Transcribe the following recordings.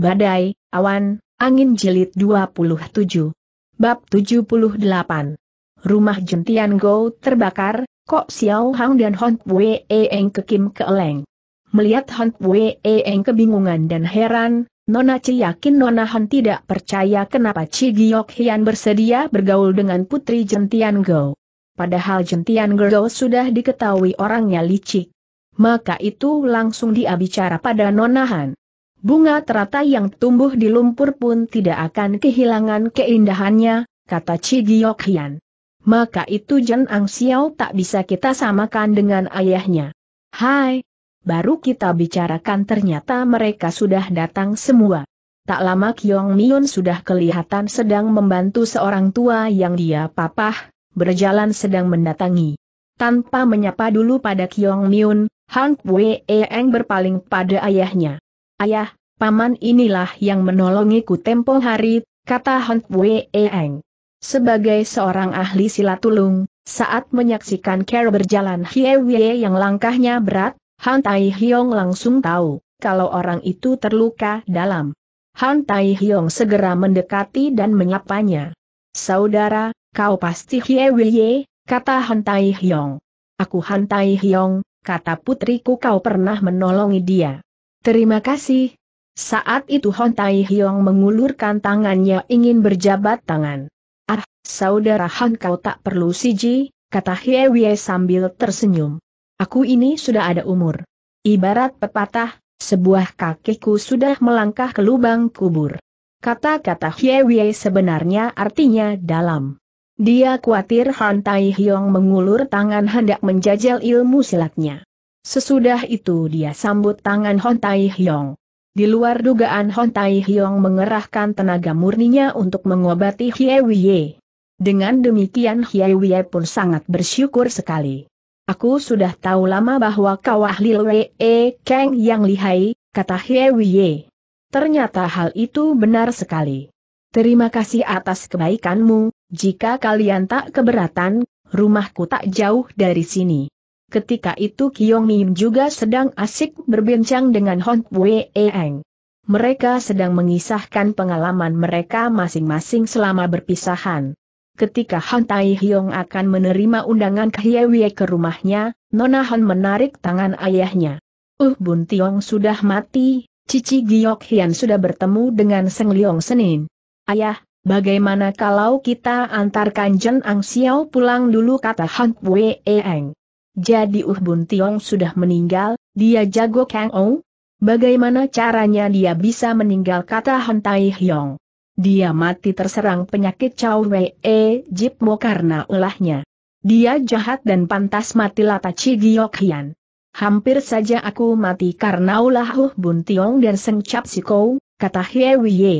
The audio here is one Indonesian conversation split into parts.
Badai, Awan, Angin jelit 27. Bab 78. Rumah Jentian Go terbakar, Kok Xiao Hang dan Hon Pue Eng Kim keeleng. Melihat Hon Pue Eng kebingungan dan heran, Nona Ci yakin Nona Hon tidak percaya kenapa Ci Giok Hian bersedia bergaul dengan putri Jentian Go. Padahal Jentian Go sudah diketahui orangnya licik. Maka itu langsung dia bicara pada Nona Han. Bunga teratai yang tumbuh di lumpur pun tidak akan kehilangan keindahannya, kata Chi Giok Hian. Maka itu Jen Ang Xiao tak bisa kita samakan dengan ayahnya. Hai! Baru kita bicarakan ternyata mereka sudah datang semua. Tak lama Kyong Mion sudah kelihatan sedang membantu seorang tua yang dia papah, berjalan sedang mendatangi. Tanpa menyapa dulu pada Kyong Mion, Han Wei Eng berpaling pada ayahnya. Ayah, paman inilah yang menolongiku tempo hari, kata Hon Wei Eng. Sebagai seorang ahli silatulung, saat menyaksikan Carol berjalan Hie Wei yang langkahnya berat, Han Tai Hiong langsung tahu kalau orang itu terluka dalam. Han Tai Hiong segera mendekati dan menyapanya. Saudara, kau pasti Hie Wei, kata Han Tai Hiong. Aku Han Tai Hiong, kata putriku kau pernah menolongi dia. Terima kasih. Saat itu Hon Tai Hiong mengulurkan tangannya ingin berjabat tangan. Ah, saudara Han kau tak perlu siji, kata Hie Wei sambil tersenyum. Aku ini sudah ada umur. Ibarat pepatah, sebuah kakiku sudah melangkah ke lubang kubur. Kata-kata Hie Wei sebenarnya artinya dalam. Dia khawatir Han Tai Hiong mengulur tangan hendak menjajal ilmu silatnya. Sesudah itu dia sambut tangan Hon Tai Hyong. Di luar dugaan Hon Tai Hyong mengerahkan tenaga murninya untuk mengobati Hye Wiye. Dengan demikian Hye Wiye pun sangat bersyukur sekali. Aku sudah tahu lama bahwa kau ahli Wee Kang yang lihai, kata Hye Wiye. Ternyata hal itu benar sekali. Terima kasih atas kebaikanmu, jika kalian tak keberatan, rumahku tak jauh dari sini ketika itu Kiong Mim juga sedang asik berbincang dengan Hon Wei Eng. Mereka sedang mengisahkan pengalaman mereka masing-masing selama berpisahan. Ketika Han Tai Hyong akan menerima undangan ke Kahyewie ke rumahnya, Nona Han menarik tangan ayahnya. Uh Bun Tiong sudah mati, Cici Giok Hian sudah bertemu dengan Seng Leong Senin. Ayah, bagaimana kalau kita antarkan Jen Ang Xiao pulang dulu kata Han Wei Eng. Jadi Uh Bun Tiong sudah meninggal, dia jago Kang Ou? Bagaimana caranya dia bisa meninggal kata han tai Hyong? Dia mati terserang penyakit Chow Wei E jip mo karena ulahnya. Dia jahat dan pantas mati lata giok Hian. Hampir saja aku mati karena ulah Uh Bun Tiong dan Seng Chap kou, kata Hie ye.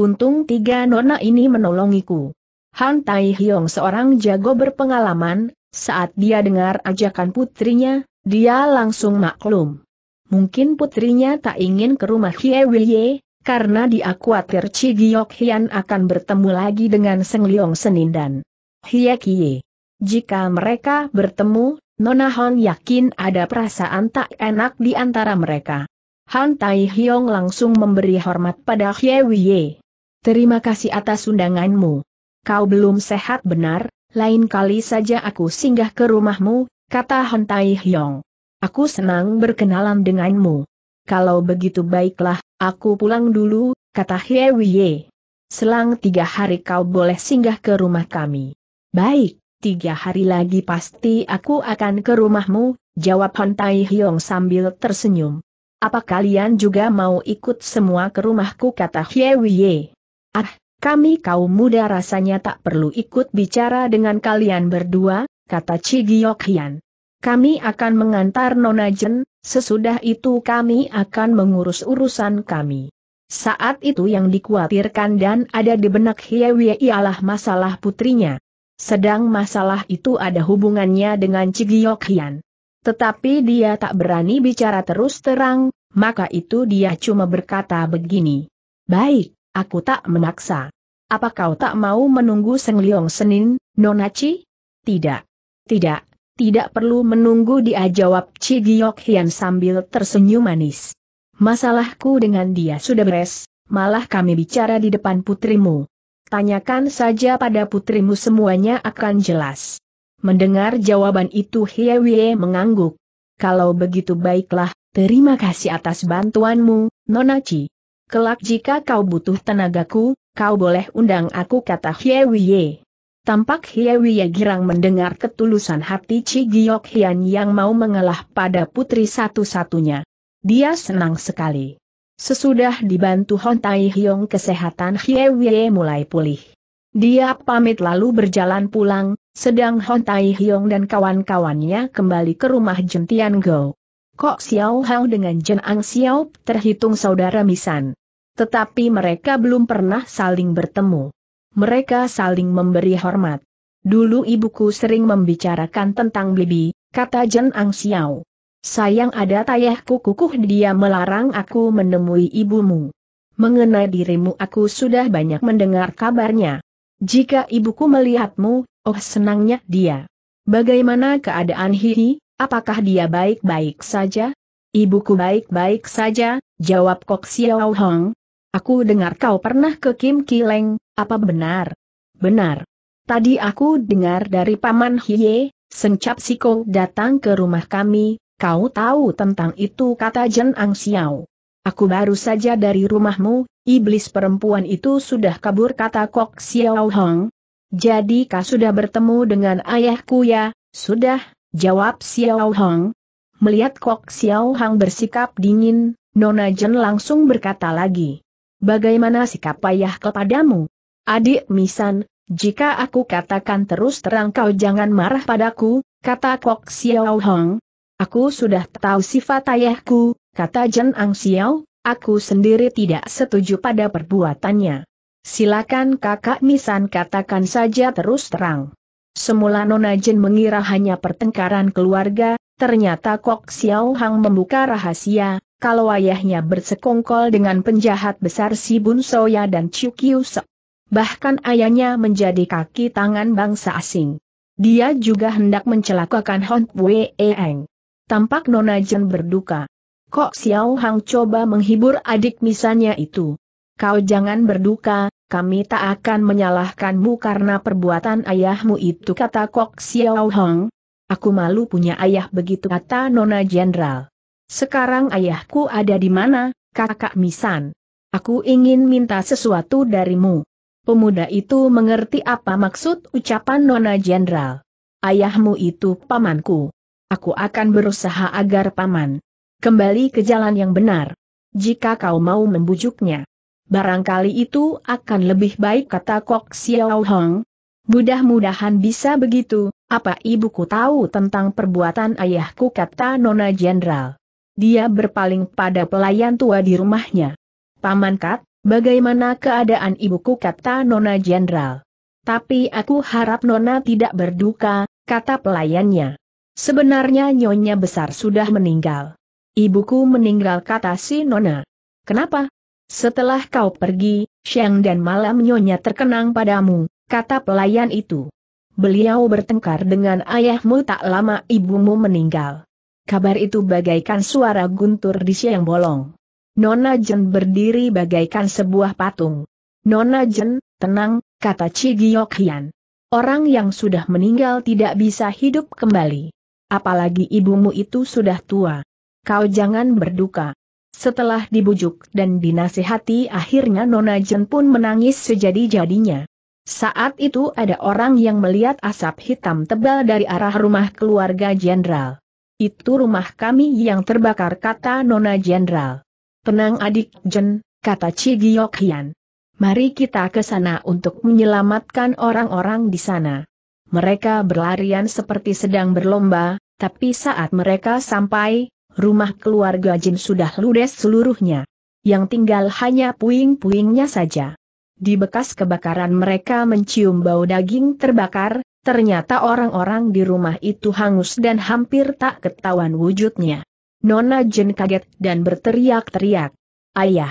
Untung tiga nona ini menolongiku. Han Tai Hyong seorang jago berpengalaman, saat dia dengar ajakan putrinya, dia langsung maklum. Mungkin putrinya tak ingin ke rumah Hie Wilye, karena dia khawatir Chi Giok Hian akan bertemu lagi dengan Seng Leong Senindan. Hie Kie. Jika mereka bertemu, Nona Hon yakin ada perasaan tak enak di antara mereka. Han Tai Hiong langsung memberi hormat pada Hie Wilye. Terima kasih atas undanganmu. Kau belum sehat benar, lain kali saja aku singgah ke rumahmu, kata Hon Tai Hyong. Aku senang berkenalan denganmu. Kalau begitu baiklah, aku pulang dulu, kata Hye Wiye. Selang tiga hari kau boleh singgah ke rumah kami. Baik, tiga hari lagi pasti aku akan ke rumahmu, jawab Hon Tai Hyong sambil tersenyum. Apa kalian juga mau ikut semua ke rumahku kata Hye Wiye? Ah, kami kaum muda rasanya tak perlu ikut bicara dengan kalian berdua, kata Cigiok Hian. Kami akan mengantar Nona Jen, sesudah itu kami akan mengurus urusan kami. Saat itu yang dikhawatirkan dan ada di benak Hiewie ialah masalah putrinya. Sedang masalah itu ada hubungannya dengan Cigiok Hian. Tetapi dia tak berani bicara terus terang, maka itu dia cuma berkata begini. Baik, Aku tak memaksa. Apa kau tak mau menunggu Seng Liong Senin, Nonaci? Tidak. Tidak, tidak perlu menunggu dia jawab Ci Giok Hian sambil tersenyum manis. Masalahku dengan dia sudah beres, malah kami bicara di depan putrimu. Tanyakan saja pada putrimu semuanya akan jelas. Mendengar jawaban itu Wie mengangguk. Kalau begitu baiklah, terima kasih atas bantuanmu, Nonaci. Kelak jika kau butuh tenagaku, kau boleh undang aku kata Hye Wiye. Tampak Hye Wiye girang mendengar ketulusan hati Chi Giok Hian yang mau mengalah pada putri satu-satunya. Dia senang sekali. Sesudah dibantu Hon Tai Hyong kesehatan Hye Wiye mulai pulih. Dia pamit lalu berjalan pulang, sedang Hon Tai Hyong dan kawan-kawannya kembali ke rumah Jentian Go. Kok Xiao Hao dengan Jen Ang Xiao terhitung saudara misan. Tetapi mereka belum pernah saling bertemu. Mereka saling memberi hormat. Dulu ibuku sering membicarakan tentang Bibi, kata Jen Ang Xiao. Sayang ada tayahku kukuh dia melarang aku menemui ibumu. Mengenai dirimu aku sudah banyak mendengar kabarnya. Jika ibuku melihatmu, oh senangnya dia. Bagaimana keadaan Hihi, apakah dia baik-baik saja? Ibuku baik-baik saja, jawab Kok Xiao Hong, Aku dengar kau pernah ke Kim Kileng, apa benar? Benar. Tadi aku dengar dari Paman Hiye, Sencap Siko datang ke rumah kami, kau tahu tentang itu kata Jen Ang Xiao. Aku baru saja dari rumahmu, iblis perempuan itu sudah kabur kata Kok Xiao Hong. Jadi kau sudah bertemu dengan ayahku ya, sudah, jawab Xiao Hong. Melihat Kok Xiao Hong bersikap dingin, Nona Jen langsung berkata lagi bagaimana sikap ayah kepadamu? Adik Misan, jika aku katakan terus terang kau jangan marah padaku, kata Kok Xiao Hong. Aku sudah tahu sifat ayahku, kata Jen Ang Xiao, aku sendiri tidak setuju pada perbuatannya. Silakan kakak Misan katakan saja terus terang. Semula Nona Jen mengira hanya pertengkaran keluarga, ternyata Kok Xiao Hang membuka rahasia, kalau ayahnya bersekongkol dengan penjahat besar Si Bun Soya dan Chiu Kiu Sok. Bahkan ayahnya menjadi kaki tangan bangsa asing. Dia juga hendak mencelakakan Hon Wei Eng. Tampak Nona Jen berduka. Kok Xiao Hang coba menghibur adik misalnya itu? Kau jangan berduka, kami tak akan menyalahkanmu karena perbuatan ayahmu itu kata Kok Xiao Hang. Aku malu punya ayah begitu kata Nona Jenderal. Sekarang ayahku ada di mana, kakak Misan? Aku ingin minta sesuatu darimu. Pemuda itu mengerti apa maksud ucapan Nona Jenderal. Ayahmu itu pamanku. Aku akan berusaha agar paman kembali ke jalan yang benar. Jika kau mau membujuknya. Barangkali itu akan lebih baik kata Kok Xiao Hong. Mudah-mudahan bisa begitu, apa ibuku tahu tentang perbuatan ayahku kata Nona Jenderal. Dia berpaling pada pelayan tua di rumahnya. Paman Kat, bagaimana keadaan ibuku kata Nona Jenderal. Tapi aku harap Nona tidak berduka, kata pelayannya. Sebenarnya Nyonya Besar sudah meninggal. Ibuku meninggal kata si Nona. Kenapa? Setelah kau pergi, siang dan malam Nyonya terkenang padamu, kata pelayan itu. Beliau bertengkar dengan ayahmu tak lama ibumu meninggal. Kabar itu bagaikan suara guntur di siang bolong. Nona Jen berdiri bagaikan sebuah patung. Nona Jen, tenang, kata Cigiok Hian. Orang yang sudah meninggal tidak bisa hidup kembali. Apalagi ibumu itu sudah tua. Kau jangan berduka. Setelah dibujuk dan dinasihati akhirnya Nona Jen pun menangis sejadi-jadinya. Saat itu ada orang yang melihat asap hitam tebal dari arah rumah keluarga jenderal. Itu rumah kami yang terbakar kata Nona Jenderal. Tenang adik Jen, kata Cigiok Hian. Mari kita ke sana untuk menyelamatkan orang-orang di sana. Mereka berlarian seperti sedang berlomba, tapi saat mereka sampai, rumah keluarga Jin sudah ludes seluruhnya. Yang tinggal hanya puing-puingnya saja. Di bekas kebakaran mereka mencium bau daging terbakar, Ternyata orang-orang di rumah itu hangus dan hampir tak ketahuan wujudnya. Nona Jen kaget dan berteriak-teriak. Ayah!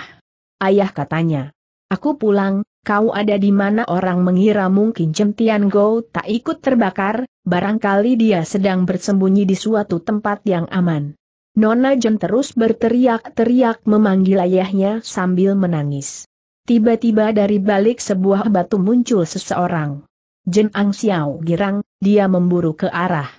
Ayah katanya. Aku pulang, kau ada di mana orang mengira mungkin Jentian Go tak ikut terbakar, barangkali dia sedang bersembunyi di suatu tempat yang aman. Nona Jen terus berteriak-teriak memanggil ayahnya sambil menangis. Tiba-tiba dari balik sebuah batu muncul seseorang. Jen Ang Xiao girang, dia memburu ke arah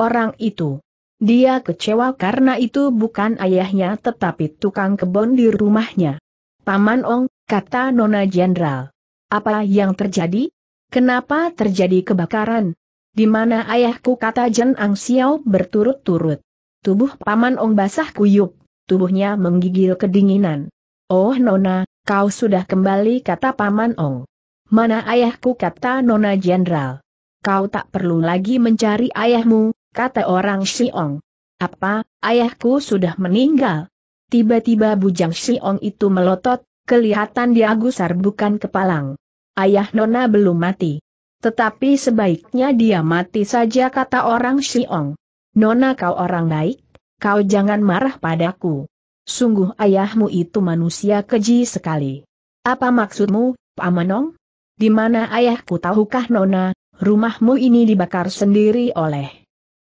orang itu. Dia kecewa karena itu bukan ayahnya tetapi tukang kebun di rumahnya. Paman Ong, kata Nona Jenderal. Apa yang terjadi? Kenapa terjadi kebakaran? Di mana ayahku kata Jen Ang Xiao berturut-turut. Tubuh Paman Ong basah kuyup, tubuhnya menggigil kedinginan. Oh Nona, kau sudah kembali kata Paman Ong. Mana ayahku kata Nona Jenderal. Kau tak perlu lagi mencari ayahmu, kata orang Siong. Apa, ayahku sudah meninggal? Tiba-tiba bujang Siong itu melotot, kelihatan dia gusar bukan kepalang. Ayah Nona belum mati. Tetapi sebaiknya dia mati saja kata orang Siong. Nona kau orang baik, kau jangan marah padaku. Sungguh ayahmu itu manusia keji sekali. Apa maksudmu, Pamanong? Di mana ayahku tahukah Nona, rumahmu ini dibakar sendiri oleh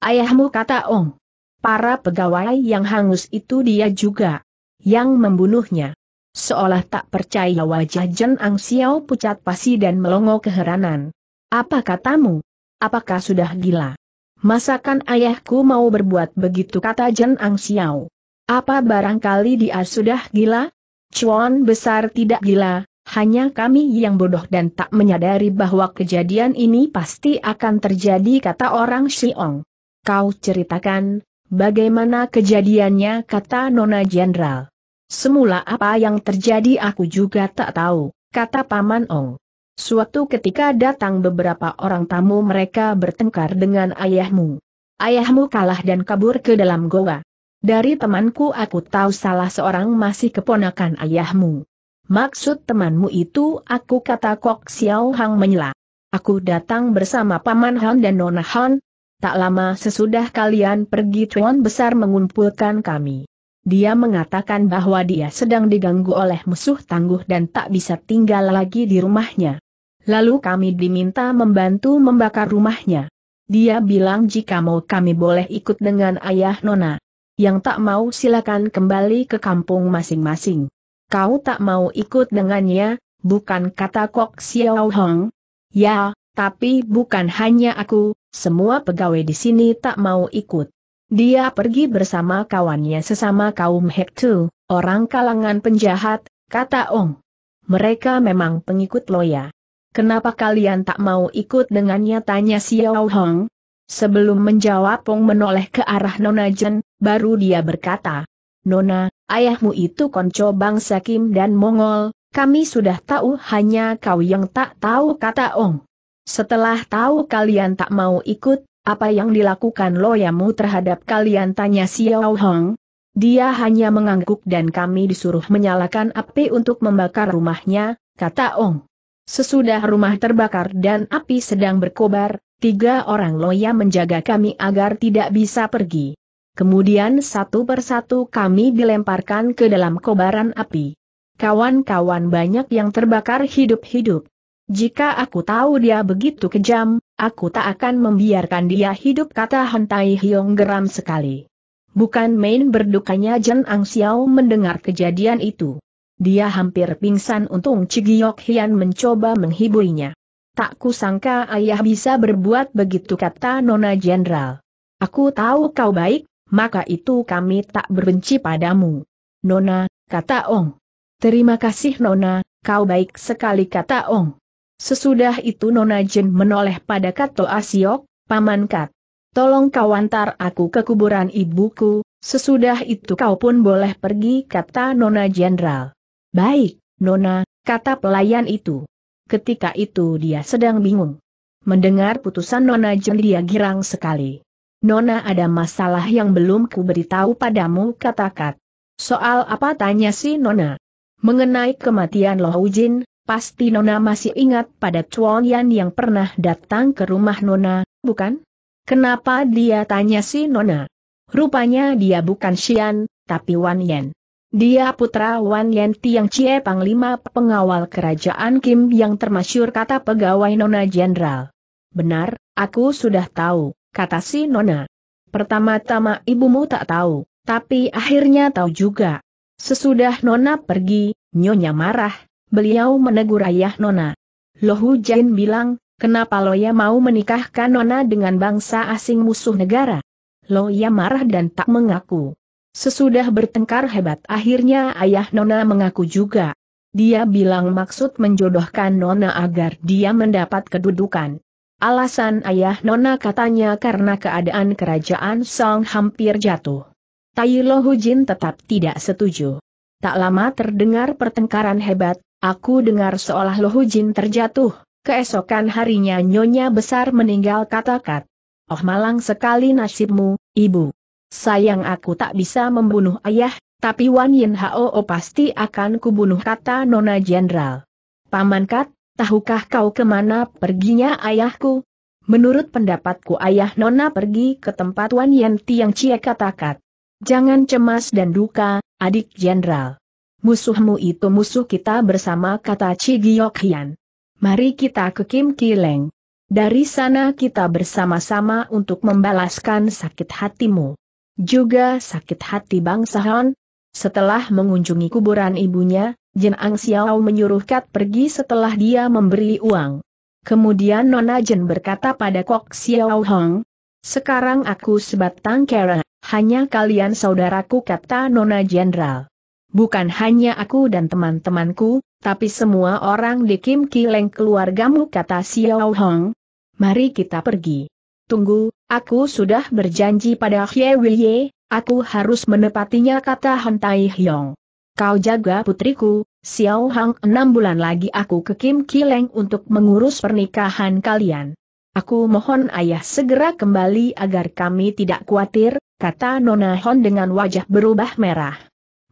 ayahmu kata Ong. Para pegawai yang hangus itu dia juga yang membunuhnya. Seolah tak percaya wajah Jen Ang Xiao pucat pasi dan melongo keheranan. Apa katamu? Apakah sudah gila? Masakan ayahku mau berbuat begitu kata Jen Ang Xiao. Apa barangkali dia sudah gila? Cuan besar tidak gila, hanya kami yang bodoh dan tak menyadari bahwa kejadian ini pasti akan terjadi kata orang Siong. Kau ceritakan, bagaimana kejadiannya kata Nona Jenderal. Semula apa yang terjadi aku juga tak tahu, kata Paman Ong. Suatu ketika datang beberapa orang tamu mereka bertengkar dengan ayahmu. Ayahmu kalah dan kabur ke dalam goa. Dari temanku aku tahu salah seorang masih keponakan ayahmu. Maksud temanmu itu aku kata Kok Xiao Hang menyela. Aku datang bersama Paman Han dan Nona Han. Tak lama sesudah kalian pergi Tuan Besar mengumpulkan kami. Dia mengatakan bahwa dia sedang diganggu oleh musuh tangguh dan tak bisa tinggal lagi di rumahnya. Lalu kami diminta membantu membakar rumahnya. Dia bilang jika mau kami boleh ikut dengan ayah Nona. Yang tak mau silakan kembali ke kampung masing-masing. Kau tak mau ikut dengannya, bukan kata Kok Xiao Hong? Ya, tapi bukan hanya aku, semua pegawai di sini tak mau ikut. Dia pergi bersama kawannya sesama kaum Hektu, orang kalangan penjahat, kata Ong. Mereka memang pengikut Loya. Kenapa kalian tak mau ikut dengannya tanya Xiao Hong? Sebelum menjawab Ong menoleh ke arah Nona Jen, baru dia berkata, Nona, ayahmu itu konco bangsa Kim dan Mongol, kami sudah tahu hanya kau yang tak tahu kata Ong. Setelah tahu kalian tak mau ikut, apa yang dilakukan loyamu terhadap kalian tanya Xiao Hong. Dia hanya mengangguk dan kami disuruh menyalakan api untuk membakar rumahnya, kata Ong. Sesudah rumah terbakar dan api sedang berkobar, tiga orang loya menjaga kami agar tidak bisa pergi. Kemudian satu persatu kami dilemparkan ke dalam kobaran api. Kawan-kawan banyak yang terbakar hidup-hidup. Jika aku tahu dia begitu kejam, aku tak akan membiarkan dia hidup kata Hentai Hiong geram sekali. Bukan main berdukanya Jen Ang Xiao mendengar kejadian itu. Dia hampir pingsan untung Cigiok Hian mencoba menghiburnya. Tak kusangka ayah bisa berbuat begitu kata Nona Jenderal. Aku tahu kau baik, maka itu kami tak berbenci padamu. Nona, kata Ong. Terima kasih Nona, kau baik sekali kata Ong. Sesudah itu Nona Jen menoleh pada Kato Asiok, Paman Kat. Tolong kau antar aku ke kuburan ibuku, sesudah itu kau pun boleh pergi kata Nona Jenderal. Baik, Nona, kata pelayan itu. Ketika itu dia sedang bingung. Mendengar putusan Nona Jen dia girang sekali. Nona ada masalah yang belum ku beritahu padamu katakan. Soal apa tanya si Nona? Mengenai kematian Loh Ujin, pasti Nona masih ingat pada Chuan Yan yang pernah datang ke rumah Nona, bukan? Kenapa dia tanya si Nona? Rupanya dia bukan Xian, tapi Wan Yan. Dia putra Wan Yan Tiang Chie Panglima pengawal kerajaan Kim yang termasyur kata pegawai Nona Jenderal. Benar, aku sudah tahu kata si Nona. Pertama-tama ibumu tak tahu, tapi akhirnya tahu juga. Sesudah Nona pergi, Nyonya marah, beliau menegur ayah Nona. Lohu Jain bilang, kenapa Loya mau menikahkan Nona dengan bangsa asing musuh negara? Loya marah dan tak mengaku. Sesudah bertengkar hebat akhirnya ayah Nona mengaku juga. Dia bilang maksud menjodohkan Nona agar dia mendapat kedudukan. Alasan ayah Nona katanya karena keadaan kerajaan Song hampir jatuh. Tai Lo Hujin tetap tidak setuju. Tak lama terdengar pertengkaran hebat, aku dengar seolah Lo Hujin terjatuh, keesokan harinya Nyonya besar meninggal kata Kat. Oh malang sekali nasibmu, ibu. Sayang aku tak bisa membunuh ayah, tapi Wan Yin Hao pasti akan kubunuh kata Nona Jenderal. Paman Kat, Tahukah kau kemana perginya ayahku? Menurut pendapatku ayah Nona pergi ke tempat Wan Yen Tiang Cie katakat. Jangan cemas dan duka, adik jenderal. Musuhmu itu musuh kita bersama kata Chi Giok Hian. Mari kita ke Kim Kileng. Dari sana kita bersama-sama untuk membalaskan sakit hatimu. Juga sakit hati Bang Sahon. Setelah mengunjungi kuburan ibunya, Jen Ang Xiao menyuruh Kat pergi setelah dia memberi uang. Kemudian Nona Jen berkata pada Kok Xiao Hong, sekarang aku sebatang kera, hanya kalian saudaraku kata Nona Jenderal. Bukan hanya aku dan teman-temanku, tapi semua orang di Kim Kileng keluargamu kata Xiao Hong. Mari kita pergi. Tunggu, aku sudah berjanji pada Hye Wilye, aku harus menepatinya kata Hon Tai Hyong. Kau jaga putriku, Xiao Hang enam bulan lagi aku ke Kim Kileng untuk mengurus pernikahan kalian. Aku mohon ayah segera kembali agar kami tidak khawatir, kata Nona Hon dengan wajah berubah merah.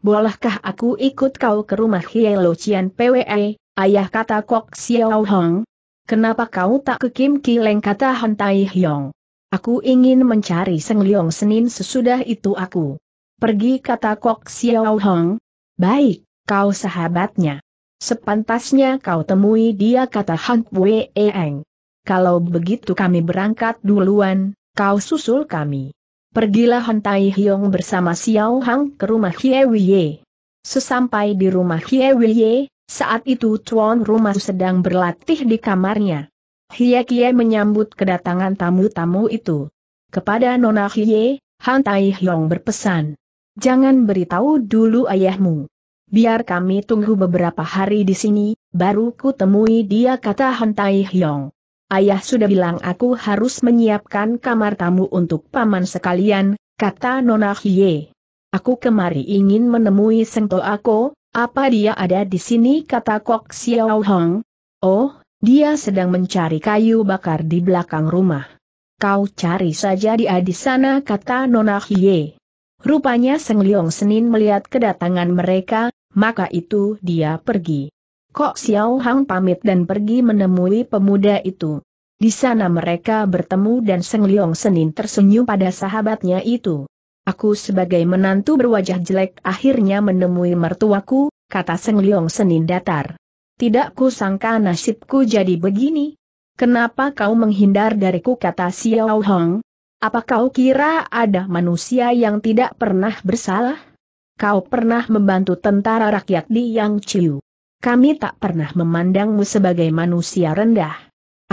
Bolehkah aku ikut kau ke rumah Hielo Cian PWE, ayah kata Kok Xiao Hong? Kenapa kau tak ke Kim Kileng kata Han Tai Hyong? Aku ingin mencari Seng Leong Senin sesudah itu aku. Pergi kata Kok Xiao Hong, Baik, kau sahabatnya. Sepantasnya kau temui dia kata Han Wei Eng. Kalau begitu kami berangkat duluan, kau susul kami. Pergilah Han Tai Hyong bersama Xiao Hang ke rumah Hie Wei. Sesampai di rumah Hie Wei, saat itu tuan rumah sedang berlatih di kamarnya. Hie Kie menyambut kedatangan tamu-tamu itu. Kepada Nona Hie, Han Tai Hyong berpesan. Jangan beritahu dulu ayahmu. Biar kami tunggu beberapa hari di sini, baru ku temui dia kata Tai Hyong. Ayah sudah bilang aku harus menyiapkan kamar tamu untuk paman sekalian, kata Nona Hye. Aku kemari ingin menemui Sengto Ako, apa dia ada di sini kata Kok Xiao Hong. Oh, dia sedang mencari kayu bakar di belakang rumah. Kau cari saja dia di sana kata Nona Hye. Rupanya Seng Leong Senin melihat kedatangan mereka, maka itu dia pergi. Kok Xiao Hang pamit dan pergi menemui pemuda itu. Di sana mereka bertemu dan Seng Leong Senin tersenyum pada sahabatnya itu. Aku sebagai menantu berwajah jelek akhirnya menemui mertuaku, kata Seng Leong Senin datar. Tidak ku sangka nasibku jadi begini. Kenapa kau menghindar dariku kata Xiao Hong? Apa kau kira ada manusia yang tidak pernah bersalah? kau pernah membantu tentara rakyat di Yang Chiu. Kami tak pernah memandangmu sebagai manusia rendah.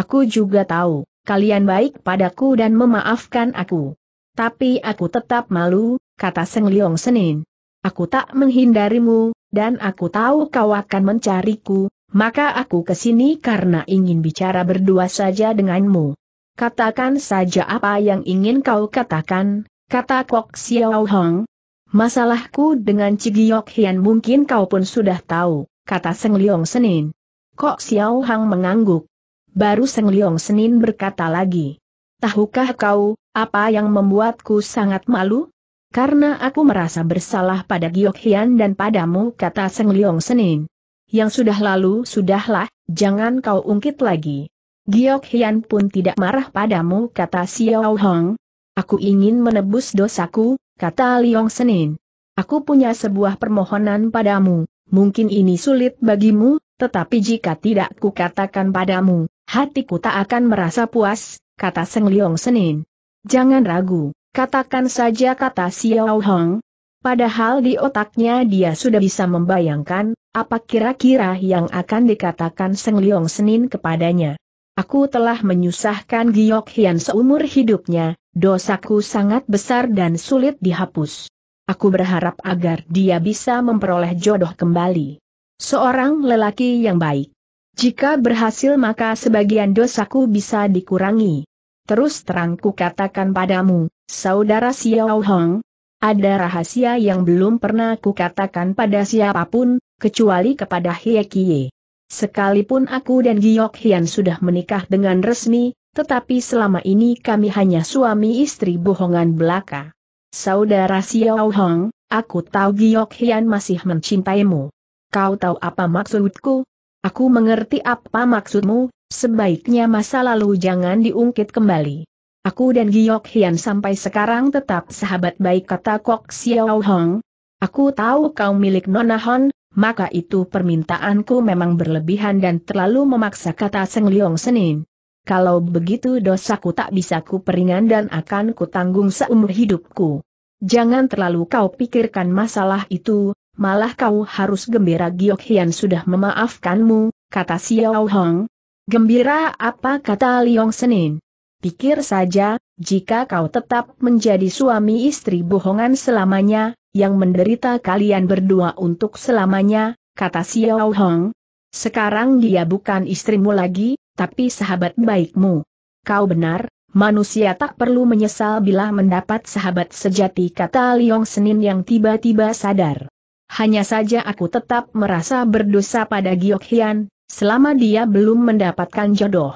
Aku juga tahu, kalian baik padaku dan memaafkan aku. Tapi aku tetap malu, kata Seng Leong Senin. Aku tak menghindarimu, dan aku tahu kau akan mencariku, maka aku kesini karena ingin bicara berdua saja denganmu. Katakan saja apa yang ingin kau katakan, kata Kok Xiao Hong, Masalahku dengan Cigiok Hian mungkin kau pun sudah tahu, kata Seng Liong Senin. Kok Xiao Hang mengangguk? Baru Seng Liong Senin berkata lagi. Tahukah kau, apa yang membuatku sangat malu? Karena aku merasa bersalah pada Giok Hian dan padamu, kata Seng Liong Senin. Yang sudah lalu sudahlah, jangan kau ungkit lagi. Giok Hian pun tidak marah padamu, kata Xiao Hong. Aku ingin menebus dosaku, kata Liong Senin. Aku punya sebuah permohonan padamu, mungkin ini sulit bagimu, tetapi jika tidak kukatakan padamu, hatiku tak akan merasa puas, kata Seng Liong Senin. Jangan ragu, katakan saja kata Xiao Hong. Padahal di otaknya dia sudah bisa membayangkan, apa kira-kira yang akan dikatakan Seng Liong Senin kepadanya. Aku telah menyusahkan Giok Hian seumur hidupnya, dosaku sangat besar dan sulit dihapus. Aku berharap agar dia bisa memperoleh jodoh kembali. Seorang lelaki yang baik. Jika berhasil maka sebagian dosaku bisa dikurangi. Terus terang ku katakan padamu, saudara Xiao Hong, ada rahasia yang belum pernah ku katakan pada siapapun, kecuali kepada Hie Kie. Sekalipun aku dan Giok Hian sudah menikah dengan resmi, tetapi selama ini kami hanya suami istri bohongan belaka. Saudara Xiao Hong, aku tahu Giok Hian masih mencintaimu. Kau tahu apa maksudku? Aku mengerti apa maksudmu, sebaiknya masa lalu jangan diungkit kembali. Aku dan Giok Hian sampai sekarang tetap sahabat baik kata Kok Xiao Hong. Aku tahu kau milik Nona Hon, maka itu permintaanku memang berlebihan dan terlalu memaksa kata Seng Liong Senin. Kalau begitu dosaku tak bisa kuperingan dan akan kutanggung seumur hidupku. Jangan terlalu kau pikirkan masalah itu, malah kau harus gembira Giok Hian sudah memaafkanmu, kata Xiao Hong. Gembira apa kata Liong Senin? Pikir saja, jika kau tetap menjadi suami istri bohongan selamanya, yang menderita kalian berdua untuk selamanya, kata Xiao Hong. Sekarang dia bukan istrimu lagi, tapi sahabat baikmu. Kau benar, manusia tak perlu menyesal bila mendapat sahabat sejati kata Liong Senin yang tiba-tiba sadar. Hanya saja aku tetap merasa berdosa pada Giok Hian, selama dia belum mendapatkan jodoh.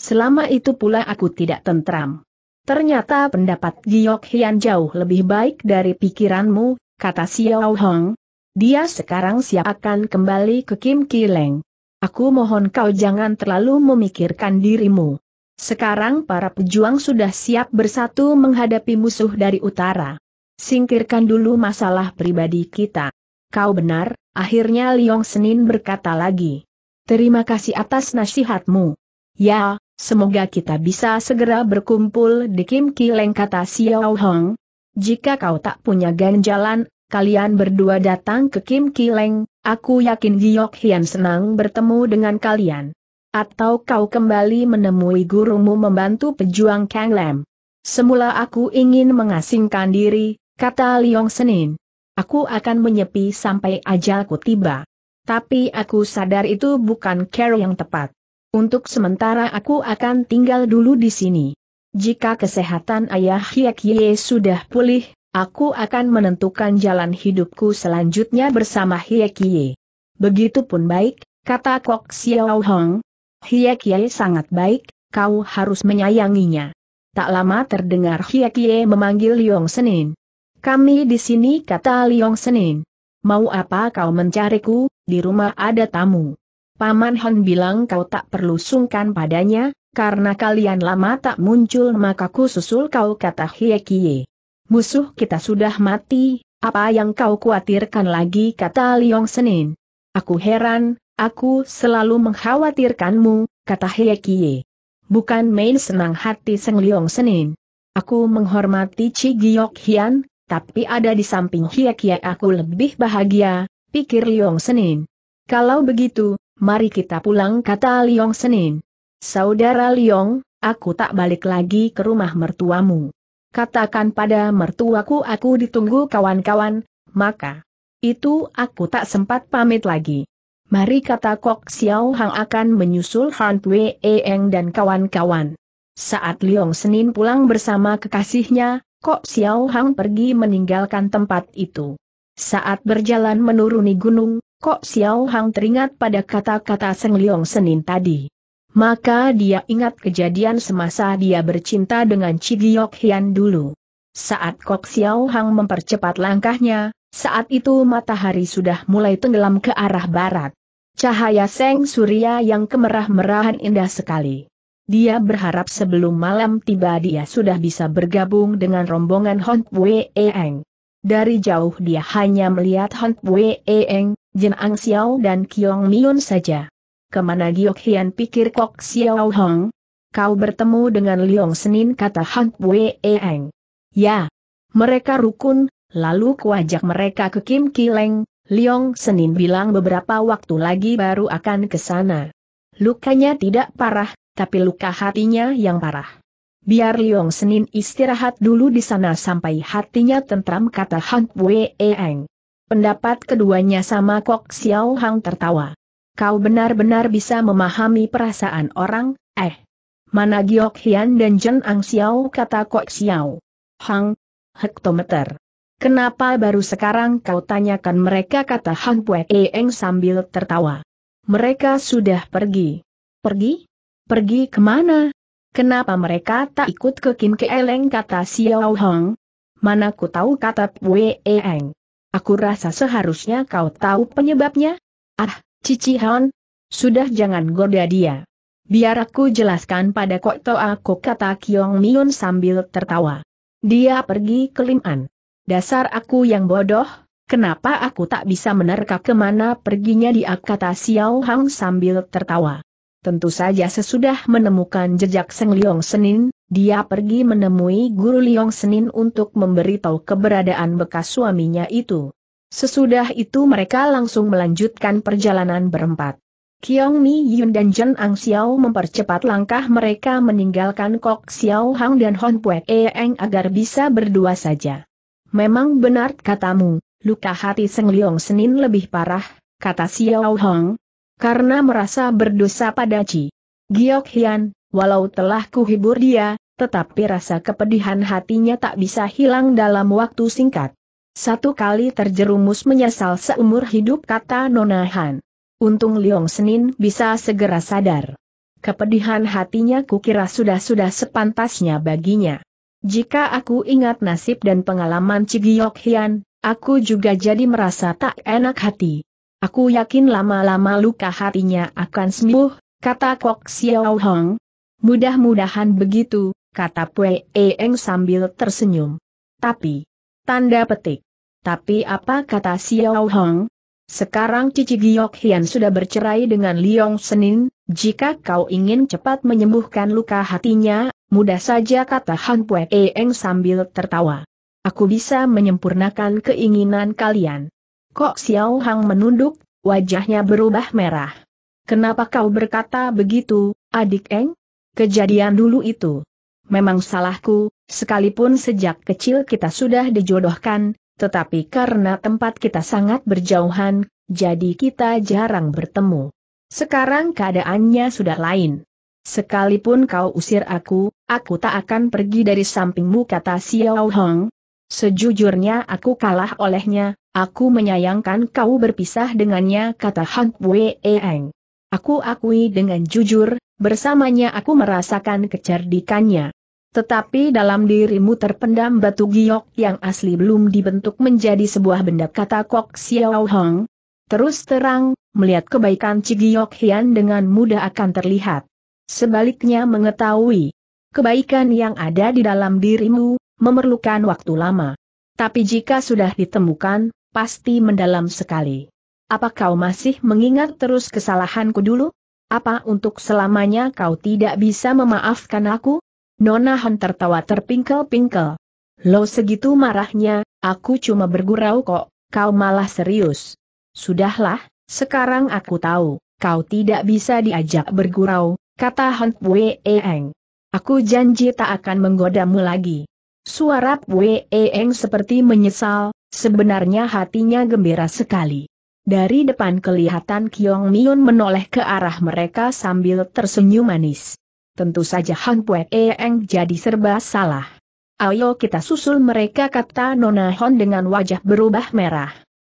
Selama itu pula aku tidak tentram. Ternyata pendapat Giok Hian jauh lebih baik dari pikiranmu, kata Xiao Hong. Dia sekarang siap akan kembali ke Kim Kileng. Aku mohon kau jangan terlalu memikirkan dirimu. Sekarang para pejuang sudah siap bersatu menghadapi musuh dari utara. Singkirkan dulu masalah pribadi kita. Kau benar, akhirnya Liong Senin berkata lagi. Terima kasih atas nasihatmu. Ya, semoga kita bisa segera berkumpul di Kim Kileng kata Xiao Hong. Jika kau tak punya ganjalan, kalian berdua datang ke Kim Kileng, aku yakin Giok Hian senang bertemu dengan kalian. Atau kau kembali menemui gurumu membantu pejuang Kang Lam. Semula aku ingin mengasingkan diri, kata Liong Senin. Aku akan menyepi sampai ajalku tiba. Tapi aku sadar itu bukan care yang tepat. Untuk sementara aku akan tinggal dulu di sini. Jika kesehatan ayah Hiek Ye sudah pulih, Aku akan menentukan jalan hidupku selanjutnya bersama Hie Kie. Begitupun baik, kata Kok Xiao Hong. Hie Kie sangat baik, kau harus menyayanginya. Tak lama terdengar Hie Kie memanggil Liong Senin. Kami di sini kata Liong Senin. Mau apa kau mencariku, di rumah ada tamu. Paman Han bilang kau tak perlu sungkan padanya, karena kalian lama tak muncul maka ku susul kau kata Hie Kie. Musuh kita sudah mati, apa yang kau khawatirkan lagi kata Liong Senin. Aku heran, aku selalu mengkhawatirkanmu, kata Hye Kie. Bukan main senang hati Seng Liong Senin. Aku menghormati Chi Giok Hian, tapi ada di samping Hye Kie aku lebih bahagia, pikir Liong Senin. Kalau begitu, mari kita pulang kata Liong Senin. Saudara Liong, aku tak balik lagi ke rumah mertuamu katakan pada mertuaku aku ditunggu kawan-kawan, maka itu aku tak sempat pamit lagi. Mari kata Kok Xiao Hang akan menyusul Han Wei Eng dan kawan-kawan. Saat Liong Senin pulang bersama kekasihnya, Kok Xiao Hang pergi meninggalkan tempat itu. Saat berjalan menuruni gunung, Kok Xiao Hang teringat pada kata-kata Seng Liong Senin tadi. Maka dia ingat kejadian semasa dia bercinta dengan Cigiok Hian dulu. Saat Kok Xiao Hang mempercepat langkahnya, saat itu matahari sudah mulai tenggelam ke arah barat. Cahaya seng surya yang kemerah-merahan indah sekali. Dia berharap sebelum malam tiba dia sudah bisa bergabung dengan rombongan Hon Wee Eng. Dari jauh dia hanya melihat Hon Wee Eng, Jin Ang Xiao dan Kiong Miun saja kemana Giok Hian pikir Kok Xiao Hong? Kau bertemu dengan Liong Senin kata Hank Bue Eng. Ya. Mereka rukun, lalu kuajak mereka ke Kim Kileng, Liong Senin bilang beberapa waktu lagi baru akan ke sana. Lukanya tidak parah, tapi luka hatinya yang parah. Biar Liong Senin istirahat dulu di sana sampai hatinya tentram kata Hank Bue Eng. Pendapat keduanya sama Kok Xiao Hang tertawa. Kau benar-benar bisa memahami perasaan orang, eh. Mana Giok Hian dan Jen Ang Xiao kata Kok Xiao. Hang, hektometer. Kenapa baru sekarang kau tanyakan mereka kata Hang Pue Eng sambil tertawa. Mereka sudah pergi. Pergi? Pergi kemana? Kenapa mereka tak ikut ke Kim Keeleng kata Xiao Hang? Mana ku tahu kata Pue Eng. Aku rasa seharusnya kau tahu penyebabnya. Ah, Cici Han, sudah jangan goda dia. Biar aku jelaskan pada kok to aku kata Kiong Miun sambil tertawa. Dia pergi ke Liman. Dasar aku yang bodoh, kenapa aku tak bisa menerka kemana perginya dia kata Xiao Hang sambil tertawa. Tentu saja sesudah menemukan jejak Seng Liong Senin, dia pergi menemui guru Liong Senin untuk memberitahu keberadaan bekas suaminya itu. Sesudah itu mereka langsung melanjutkan perjalanan berempat. Kiong Mi Yun dan Jen Ang Xiao mempercepat langkah mereka meninggalkan Kok Xiao Hang dan Hon Puek Eng agar bisa berdua saja. Memang benar katamu, luka hati Seng Leong Senin lebih parah, kata Xiao Hong. Karena merasa berdosa pada Ji, Giok Hian, walau telah kuhibur dia, tetapi rasa kepedihan hatinya tak bisa hilang dalam waktu singkat. Satu kali terjerumus menyesal seumur hidup kata Nona Han. Untung Liong Senin bisa segera sadar. Kepedihan hatinya kukira sudah-sudah sepantasnya baginya. Jika aku ingat nasib dan pengalaman Cigiok Hian, aku juga jadi merasa tak enak hati. Aku yakin lama-lama luka hatinya akan sembuh, kata Kok Xiao Hong. Mudah-mudahan begitu, kata Pue Eng sambil tersenyum. Tapi, tanda petik, tapi apa kata Xiao Hong? Sekarang Cici Giok Hian sudah bercerai dengan Liong Senin, jika kau ingin cepat menyembuhkan luka hatinya, mudah saja kata Han Pue Eng sambil tertawa. Aku bisa menyempurnakan keinginan kalian. Kok Xiao Hong menunduk, wajahnya berubah merah. Kenapa kau berkata begitu, adik Eng? Kejadian dulu itu. Memang salahku, sekalipun sejak kecil kita sudah dijodohkan, tetapi karena tempat kita sangat berjauhan, jadi kita jarang bertemu. Sekarang keadaannya sudah lain. Sekalipun kau usir aku, aku tak akan pergi dari sampingmu kata Xiao Hong. Sejujurnya aku kalah olehnya, aku menyayangkan kau berpisah dengannya kata Han Wei Eng. Aku akui dengan jujur, bersamanya aku merasakan kecerdikannya. Tetapi dalam dirimu terpendam batu giok yang asli belum dibentuk menjadi sebuah benda kata Kok Xiao Hong. Terus terang, melihat kebaikan Cigiok Hian dengan mudah akan terlihat. Sebaliknya mengetahui kebaikan yang ada di dalam dirimu, memerlukan waktu lama. Tapi jika sudah ditemukan, pasti mendalam sekali. Apa kau masih mengingat terus kesalahanku dulu? Apa untuk selamanya kau tidak bisa memaafkan aku? Nona Han tertawa terpingkel-pingkel. Lo segitu marahnya, aku cuma bergurau kok, kau malah serius. Sudahlah, sekarang aku tahu, kau tidak bisa diajak bergurau, kata Han Pue Eng. Aku janji tak akan menggodamu lagi. Suara Pue Eng seperti menyesal, sebenarnya hatinya gembira sekali. Dari depan kelihatan Kiong Miun menoleh ke arah mereka sambil tersenyum manis tentu saja Han Pue Eng jadi serba salah. Ayo kita susul mereka kata Nona Hon dengan wajah berubah merah.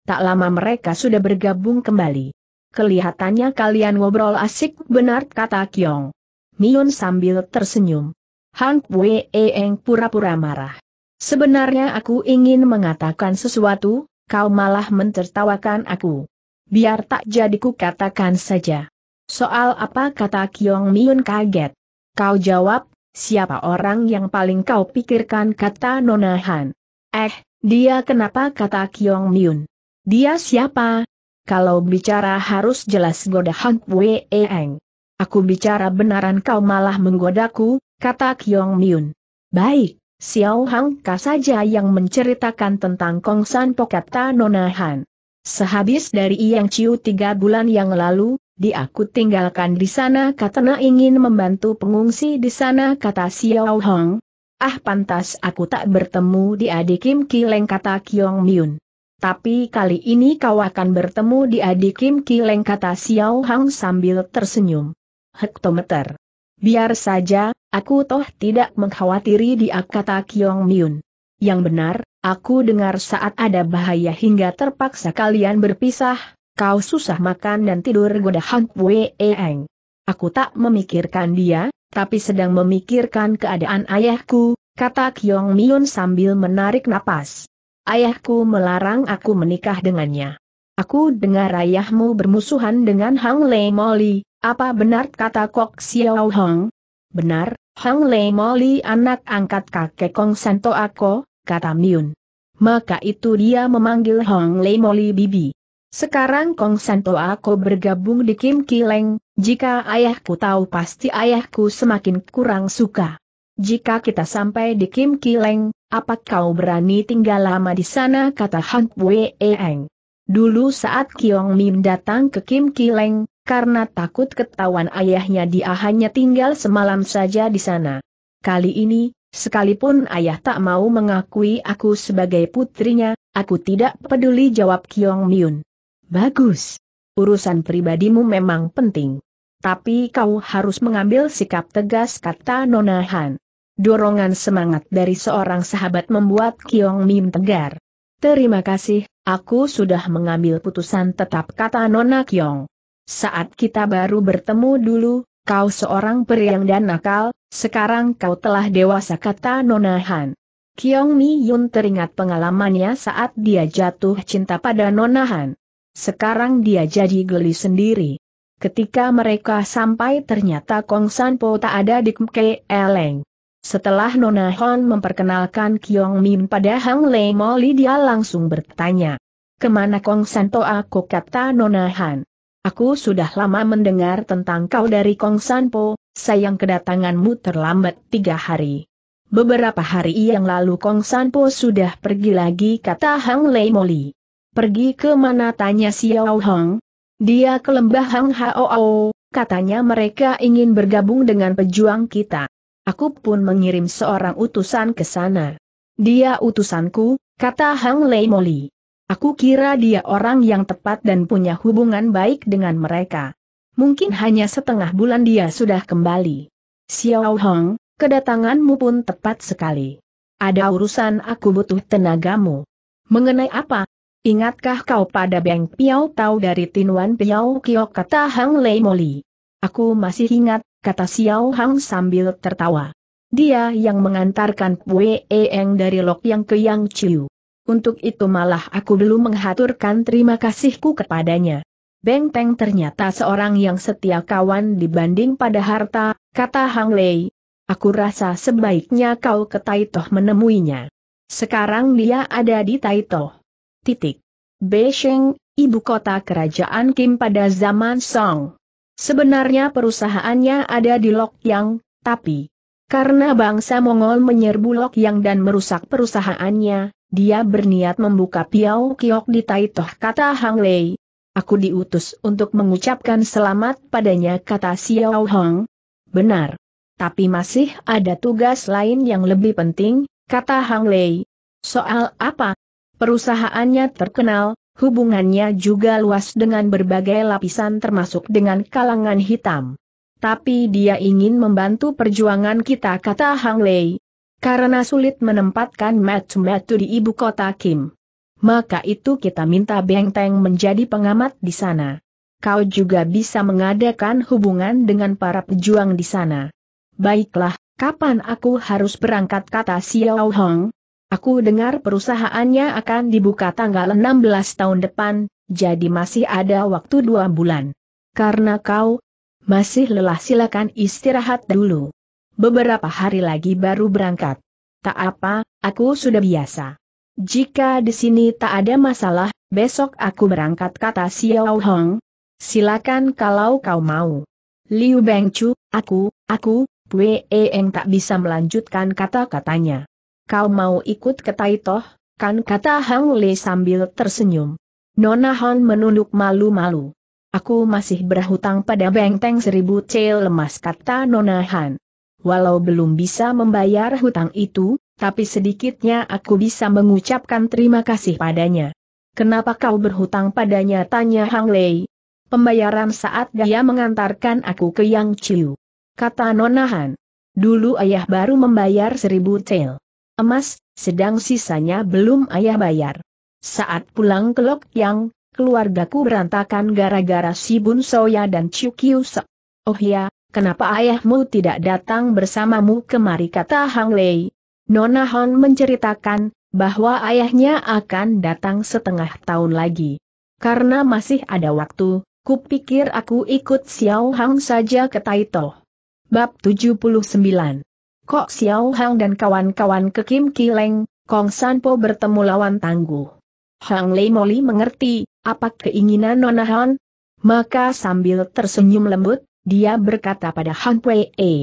Tak lama mereka sudah bergabung kembali. Kelihatannya kalian ngobrol asik benar kata Kiong. Mion sambil tersenyum. Han Pue Eng pura-pura marah. Sebenarnya aku ingin mengatakan sesuatu, kau malah mentertawakan aku. Biar tak jadi ku katakan saja. Soal apa kata Kiong Miun kaget. Kau jawab, siapa orang yang paling kau pikirkan kata Nona Han. Eh, dia kenapa kata Kiong Myun? Dia siapa? Kalau bicara harus jelas goda Han Wei Eng. Aku bicara benaran kau malah menggodaku, kata Kiong Myun. Baik, Xiao Hang Ka saja yang menceritakan tentang Kongsan Pokata Nona Han. Sehabis dari Yang Ciu tiga bulan yang lalu, dia aku tinggalkan di sana katana ingin membantu pengungsi di sana kata Xiao Hong. Ah pantas aku tak bertemu di adik Kim Kileng kata Kyong Myun. Tapi kali ini kau akan bertemu di adik Kim Kileng kata Xiao Hong sambil tersenyum. Hektometer. Biar saja, aku toh tidak mengkhawatiri dia kata Kyong Myun. Yang benar, aku dengar saat ada bahaya hingga terpaksa kalian berpisah, kau susah makan dan tidur goda Han Eng. Aku tak memikirkan dia, tapi sedang memikirkan keadaan ayahku, kata Kyong Myun sambil menarik napas. Ayahku melarang aku menikah dengannya. Aku dengar ayahmu bermusuhan dengan Hang Lei Moli, apa benar kata Kok Xiao Hong? Benar, Hang Lei Moli anak angkat kakek Kong Santo Ako, kata Myun. Maka itu dia memanggil Hong Lei Moli Bibi. Sekarang Kong Santo aku bergabung di Kim Kileng, jika ayahku tahu pasti ayahku semakin kurang suka. Jika kita sampai di Kim Kileng, apa kau berani tinggal lama di sana kata Han Wei Eng. Dulu saat Kiong Mim datang ke Kim Kileng, karena takut ketahuan ayahnya dia hanya tinggal semalam saja di sana. Kali ini, sekalipun ayah tak mau mengakui aku sebagai putrinya, Aku tidak peduli jawab Kiong Myun. Bagus. Urusan pribadimu memang penting. Tapi kau harus mengambil sikap tegas kata Nonahan. Dorongan semangat dari seorang sahabat membuat Kiong Mim tegar. Terima kasih, aku sudah mengambil putusan tetap kata Nona Kiong. Saat kita baru bertemu dulu, kau seorang periang dan nakal, sekarang kau telah dewasa kata Nona Han. Kiong Mi Yun teringat pengalamannya saat dia jatuh cinta pada Nona Han. Sekarang dia jadi geli sendiri. Ketika mereka sampai ternyata Kong San Po tak ada di Kemke Eleng. Setelah Nona Hon memperkenalkan Kiong Min pada Hang Lei Moli dia langsung bertanya. Kemana Kong Santo aku kata Nona Han. Aku sudah lama mendengar tentang kau dari Kong Sanpo, sayang kedatanganmu terlambat tiga hari. Beberapa hari yang lalu Kong Sanpo sudah pergi lagi kata Hang Lei Moli. Pergi ke mana tanya Xiao Hong? Dia ke lembah Hang Hao, katanya mereka ingin bergabung dengan pejuang kita. Aku pun mengirim seorang utusan ke sana. Dia utusanku, kata Hang Lei Moli. Aku kira dia orang yang tepat dan punya hubungan baik dengan mereka. Mungkin hanya setengah bulan dia sudah kembali. Xiao Hong, kedatanganmu pun tepat sekali. Ada urusan aku butuh tenagamu. Mengenai apa? Ingatkah kau pada Beng Piao Tau dari Tinuan Piao Kio kata Hang Lei Moli? Aku masih ingat, kata Xiao Hang sambil tertawa. Dia yang mengantarkan Pue Eeng dari Lok Yang ke Yang Chiu. Untuk itu malah aku belum menghaturkan terima kasihku kepadanya. Beng Peng ternyata seorang yang setia kawan dibanding pada harta, kata Hang Lei. Aku rasa sebaiknya kau ke Taitoh menemuinya. Sekarang dia ada di Taitoh. Titik. Beijing, ibu kota kerajaan Kim pada zaman Song. Sebenarnya perusahaannya ada di Lokyang, tapi karena bangsa Mongol menyerbu Lokyang dan merusak perusahaannya, dia berniat membuka Piau Kiok di Taitoh kata Hang Lei. Aku diutus untuk mengucapkan selamat padanya kata Xiao Hong. Benar. Tapi masih ada tugas lain yang lebih penting, kata Hang Lei. Soal apa? Perusahaannya terkenal, hubungannya juga luas dengan berbagai lapisan termasuk dengan kalangan hitam. Tapi dia ingin membantu perjuangan kita kata Hang Lei. Karena sulit menempatkan Matsumetu di ibu kota Kim. Maka itu kita minta Beng Teng menjadi pengamat di sana. Kau juga bisa mengadakan hubungan dengan para pejuang di sana. Baiklah, kapan aku harus berangkat kata Xiao Hong? Aku dengar perusahaannya akan dibuka tanggal 16 tahun depan, jadi masih ada waktu dua bulan. Karena kau masih lelah silakan istirahat dulu. Beberapa hari lagi baru berangkat. Tak apa, aku sudah biasa. Jika di sini tak ada masalah, besok aku berangkat kata Xiao Hong. Silakan kalau kau mau. Liu Bengchu, aku, aku, Wei Eng tak bisa melanjutkan kata-katanya kau mau ikut ke Taitoh, kan kata Hang Le sambil tersenyum. Nona Hon menunduk malu-malu. Aku masih berhutang pada benteng seribu cel lemas kata Nona Han. Walau belum bisa membayar hutang itu, tapi sedikitnya aku bisa mengucapkan terima kasih padanya. Kenapa kau berhutang padanya tanya Hang Lei. Pembayaran saat dia mengantarkan aku ke Yang Chiu. Kata Nona Han. Dulu ayah baru membayar seribu cel emas, sedang sisanya belum ayah bayar. Saat pulang ke Lok Yang, keluargaku berantakan gara-gara si Bun Soya dan Chiu Kiu Se. Oh ya, kenapa ayahmu tidak datang bersamamu kemari kata Hang Lei. Nona Hon menceritakan, bahwa ayahnya akan datang setengah tahun lagi. Karena masih ada waktu, kupikir aku ikut Xiao Hang saja ke Taito. Bab 79 Kok Xiao Hang dan kawan-kawan ke Kim Kileng, Kong San Po bertemu lawan tangguh. Hang Lei Moli mengerti, apa keinginan Nona Han? Maka sambil tersenyum lembut, dia berkata pada Han Pei E. Eh,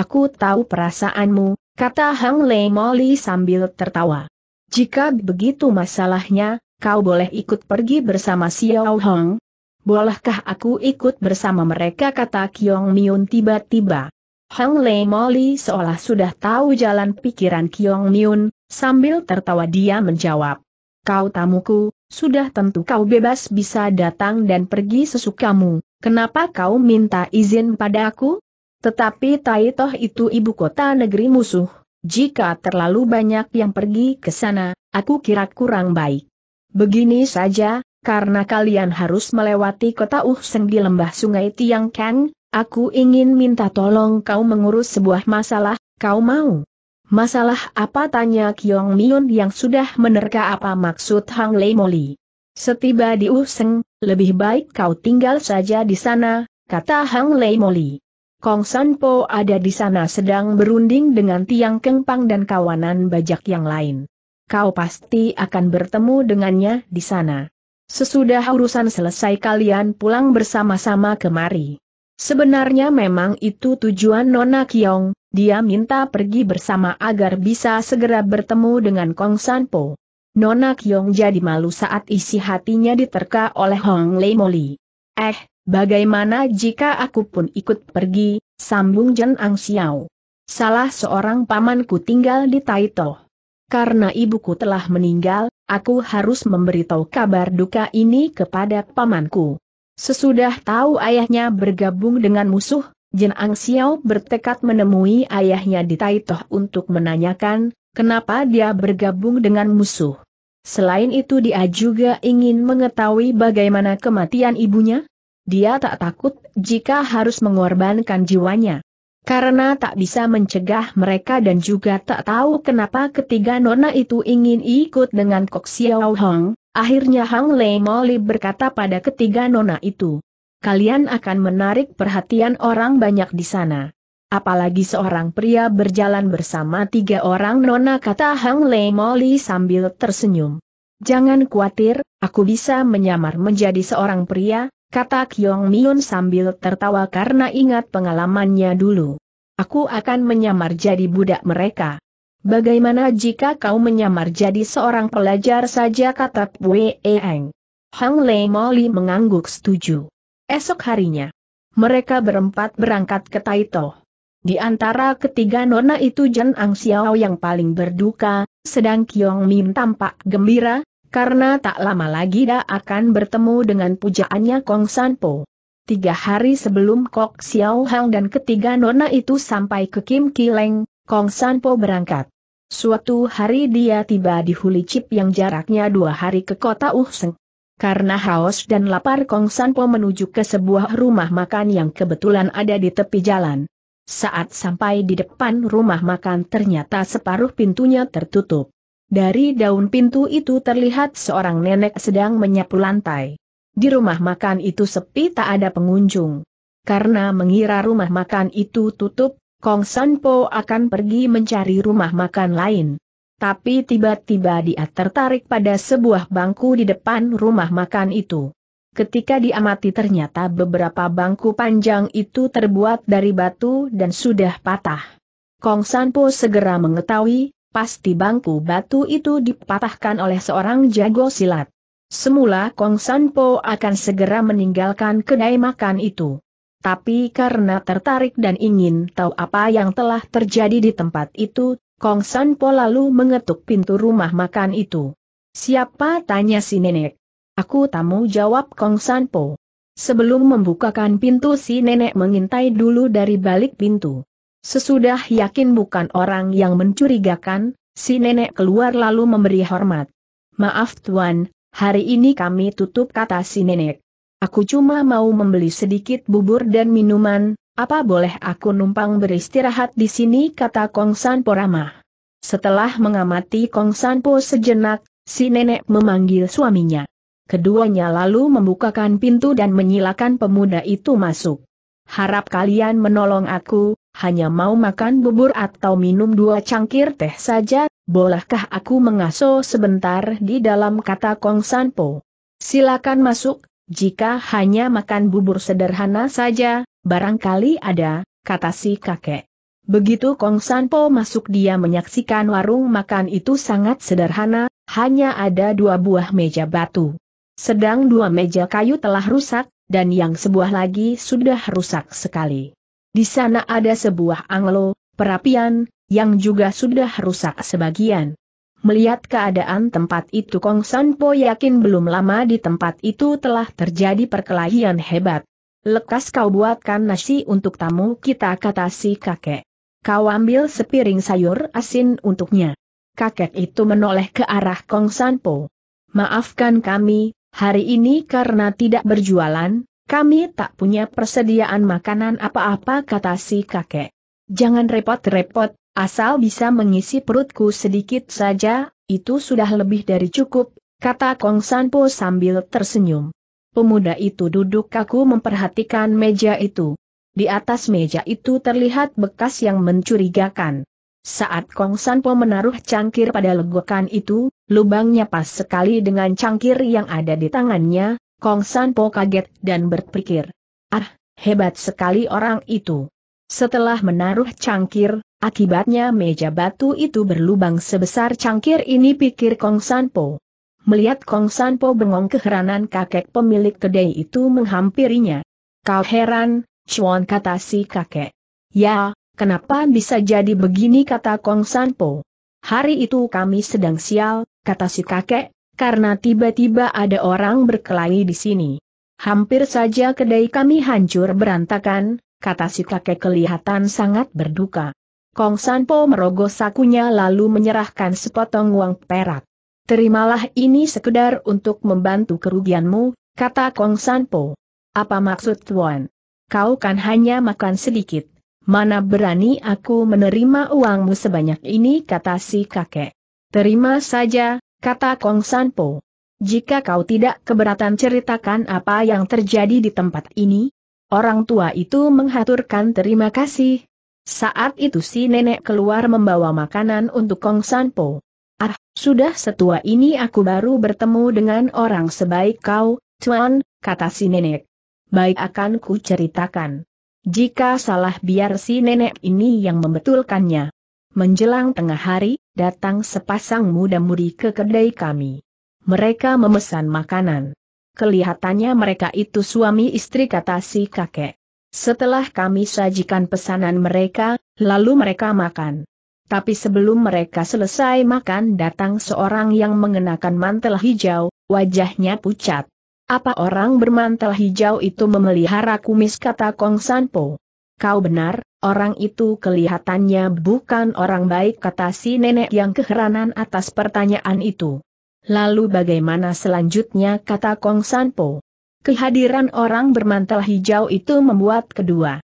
aku tahu perasaanmu, kata Hang Lei Moli sambil tertawa. Jika begitu masalahnya, kau boleh ikut pergi bersama Xiao Hong. Bolehkah aku ikut bersama mereka kata Kiong Miun tiba-tiba. Hang Lei Moli seolah sudah tahu jalan pikiran Kiong Miun, sambil tertawa dia menjawab. Kau tamuku, sudah tentu kau bebas bisa datang dan pergi sesukamu, kenapa kau minta izin pada aku? Tetapi Taitoh itu ibu kota negeri musuh, jika terlalu banyak yang pergi ke sana, aku kira kurang baik. Begini saja, karena kalian harus melewati kota Uhseng di lembah sungai Tiang Kang, Aku ingin minta tolong kau mengurus sebuah masalah, kau mau? Masalah apa tanya Kiong Mion yang sudah menerka apa maksud Hang Lei Moli. Setiba di Useng, lebih baik kau tinggal saja di sana, kata Hang Lei Moli. Kong San Po ada di sana sedang berunding dengan Tiang Kengpang dan kawanan bajak yang lain. Kau pasti akan bertemu dengannya di sana. Sesudah urusan selesai kalian pulang bersama-sama kemari. Sebenarnya memang itu tujuan Nona Kiong, dia minta pergi bersama agar bisa segera bertemu dengan Kong Sanpo. Nona Kiong jadi malu saat isi hatinya diterka oleh Hong Lei Moli. Eh, bagaimana jika aku pun ikut pergi, sambung Jen Ang Xiao. Salah seorang pamanku tinggal di Taito. Karena ibuku telah meninggal, aku harus memberitahu kabar duka ini kepada pamanku. Sesudah tahu ayahnya bergabung dengan musuh, Jin Ang Xiao bertekad menemui ayahnya di Taitoh untuk menanyakan, kenapa dia bergabung dengan musuh. Selain itu dia juga ingin mengetahui bagaimana kematian ibunya. Dia tak takut jika harus mengorbankan jiwanya. Karena tak bisa mencegah mereka dan juga tak tahu kenapa ketiga nona itu ingin ikut dengan Kok Xiao Hong, akhirnya Hang Lei Moli berkata pada ketiga nona itu. Kalian akan menarik perhatian orang banyak di sana. Apalagi seorang pria berjalan bersama tiga orang nona kata Hang Lei Moli sambil tersenyum. Jangan khawatir, aku bisa menyamar menjadi seorang pria, kata Kyong Myun sambil tertawa karena ingat pengalamannya dulu. Aku akan menyamar jadi budak mereka. Bagaimana jika kau menyamar jadi seorang pelajar saja kata Wei Eng. Hang Lei Moli mengangguk setuju. Esok harinya, mereka berempat berangkat ke Taito. Di antara ketiga nona itu Jen Ang Xiao yang paling berduka, sedang Kiong Min tampak gembira, karena tak lama lagi dia akan bertemu dengan pujaannya Kong Sanpo. Tiga hari sebelum Kok Xiao Hang dan ketiga nona itu sampai ke Kim Kileng, Kong Sanpo berangkat. Suatu hari dia tiba di Huli Chip yang jaraknya dua hari ke kota Uhseng. Karena haus dan lapar Kong Sanpo menuju ke sebuah rumah makan yang kebetulan ada di tepi jalan. Saat sampai di depan rumah makan ternyata separuh pintunya tertutup. Dari daun pintu itu terlihat seorang nenek sedang menyapu lantai. Di rumah makan itu sepi tak ada pengunjung. Karena mengira rumah makan itu tutup, Kong Sanpo akan pergi mencari rumah makan lain. Tapi tiba-tiba dia tertarik pada sebuah bangku di depan rumah makan itu. Ketika diamati ternyata beberapa bangku panjang itu terbuat dari batu dan sudah patah. Kong Sanpo segera mengetahui pasti bangku batu itu dipatahkan oleh seorang jago silat. Semula Kong San Po akan segera meninggalkan kedai makan itu. Tapi karena tertarik dan ingin tahu apa yang telah terjadi di tempat itu, Kong San Po lalu mengetuk pintu rumah makan itu. Siapa tanya si nenek? Aku tamu jawab Kong San Po. Sebelum membukakan pintu si nenek mengintai dulu dari balik pintu. Sesudah yakin bukan orang yang mencurigakan, si nenek keluar lalu memberi hormat. Maaf tuan, hari ini kami tutup kata si nenek. Aku cuma mau membeli sedikit bubur dan minuman, apa boleh aku numpang beristirahat di sini kata Kong Sanpo ramah. Setelah mengamati Kong San Sanpo sejenak, si nenek memanggil suaminya. Keduanya lalu membukakan pintu dan menyilakan pemuda itu masuk. Harap kalian menolong aku, hanya mau makan bubur atau minum dua cangkir teh saja, bolehkah aku mengaso sebentar di dalam kata Kong Sanpo? Silakan masuk, jika hanya makan bubur sederhana saja, barangkali ada, kata si kakek. Begitu Kong Sanpo masuk dia menyaksikan warung makan itu sangat sederhana, hanya ada dua buah meja batu. Sedang dua meja kayu telah rusak, dan yang sebuah lagi sudah rusak sekali. Di sana ada sebuah anglo, perapian, yang juga sudah rusak sebagian. Melihat keadaan tempat itu Kong San Po yakin belum lama di tempat itu telah terjadi perkelahian hebat. Lekas kau buatkan nasi untuk tamu kita kata si kakek. Kau ambil sepiring sayur asin untuknya. Kakek itu menoleh ke arah Kong San Po. Maafkan kami, hari ini karena tidak berjualan, kami tak punya persediaan makanan apa-apa kata si kakek. Jangan repot-repot, asal bisa mengisi perutku sedikit saja, itu sudah lebih dari cukup, kata Kong Sanpo sambil tersenyum. Pemuda itu duduk kaku memperhatikan meja itu. Di atas meja itu terlihat bekas yang mencurigakan. Saat Kong Sanpo menaruh cangkir pada legokan itu, lubangnya pas sekali dengan cangkir yang ada di tangannya, Kong Sanpo kaget dan berpikir. Ah, hebat sekali orang itu. Setelah menaruh cangkir, akibatnya meja batu itu berlubang sebesar cangkir ini pikir Kong Sanpo. Melihat Kong Sanpo bengong keheranan kakek pemilik kedai itu menghampirinya. Kau heran, cuan kata si kakek. Ya, kenapa bisa jadi begini kata Kong Sanpo. Hari itu kami sedang sial, kata si kakek, karena tiba-tiba ada orang berkelahi di sini. Hampir saja kedai kami hancur berantakan, kata si kakek kelihatan sangat berduka. Kong Sanpo merogoh sakunya lalu menyerahkan sepotong uang perak. Terimalah ini sekedar untuk membantu kerugianmu, kata Kong Sanpo. Apa maksud Tuan? Kau kan hanya makan sedikit. Mana berani aku menerima uangmu sebanyak ini kata si kakek. Terima saja, kata Kong Sanpo. Jika kau tidak keberatan ceritakan apa yang terjadi di tempat ini, orang tua itu menghaturkan terima kasih. Saat itu si nenek keluar membawa makanan untuk Kong Sanpo. Ah, sudah setua ini aku baru bertemu dengan orang sebaik kau, Tuan, kata si nenek. Baik akan ku ceritakan. Jika salah biar si nenek ini yang membetulkannya menjelang tengah hari, datang sepasang muda-mudi ke kedai kami. Mereka memesan makanan. Kelihatannya mereka itu suami istri kata si kakek. Setelah kami sajikan pesanan mereka, lalu mereka makan. Tapi sebelum mereka selesai makan datang seorang yang mengenakan mantel hijau, wajahnya pucat. Apa orang bermantel hijau itu memelihara kumis kata Kong Sanpo? Kau benar, Orang itu kelihatannya bukan orang baik kata si nenek yang keheranan atas pertanyaan itu. Lalu bagaimana selanjutnya kata Kong Sanpo? Kehadiran orang bermantel hijau itu membuat kedua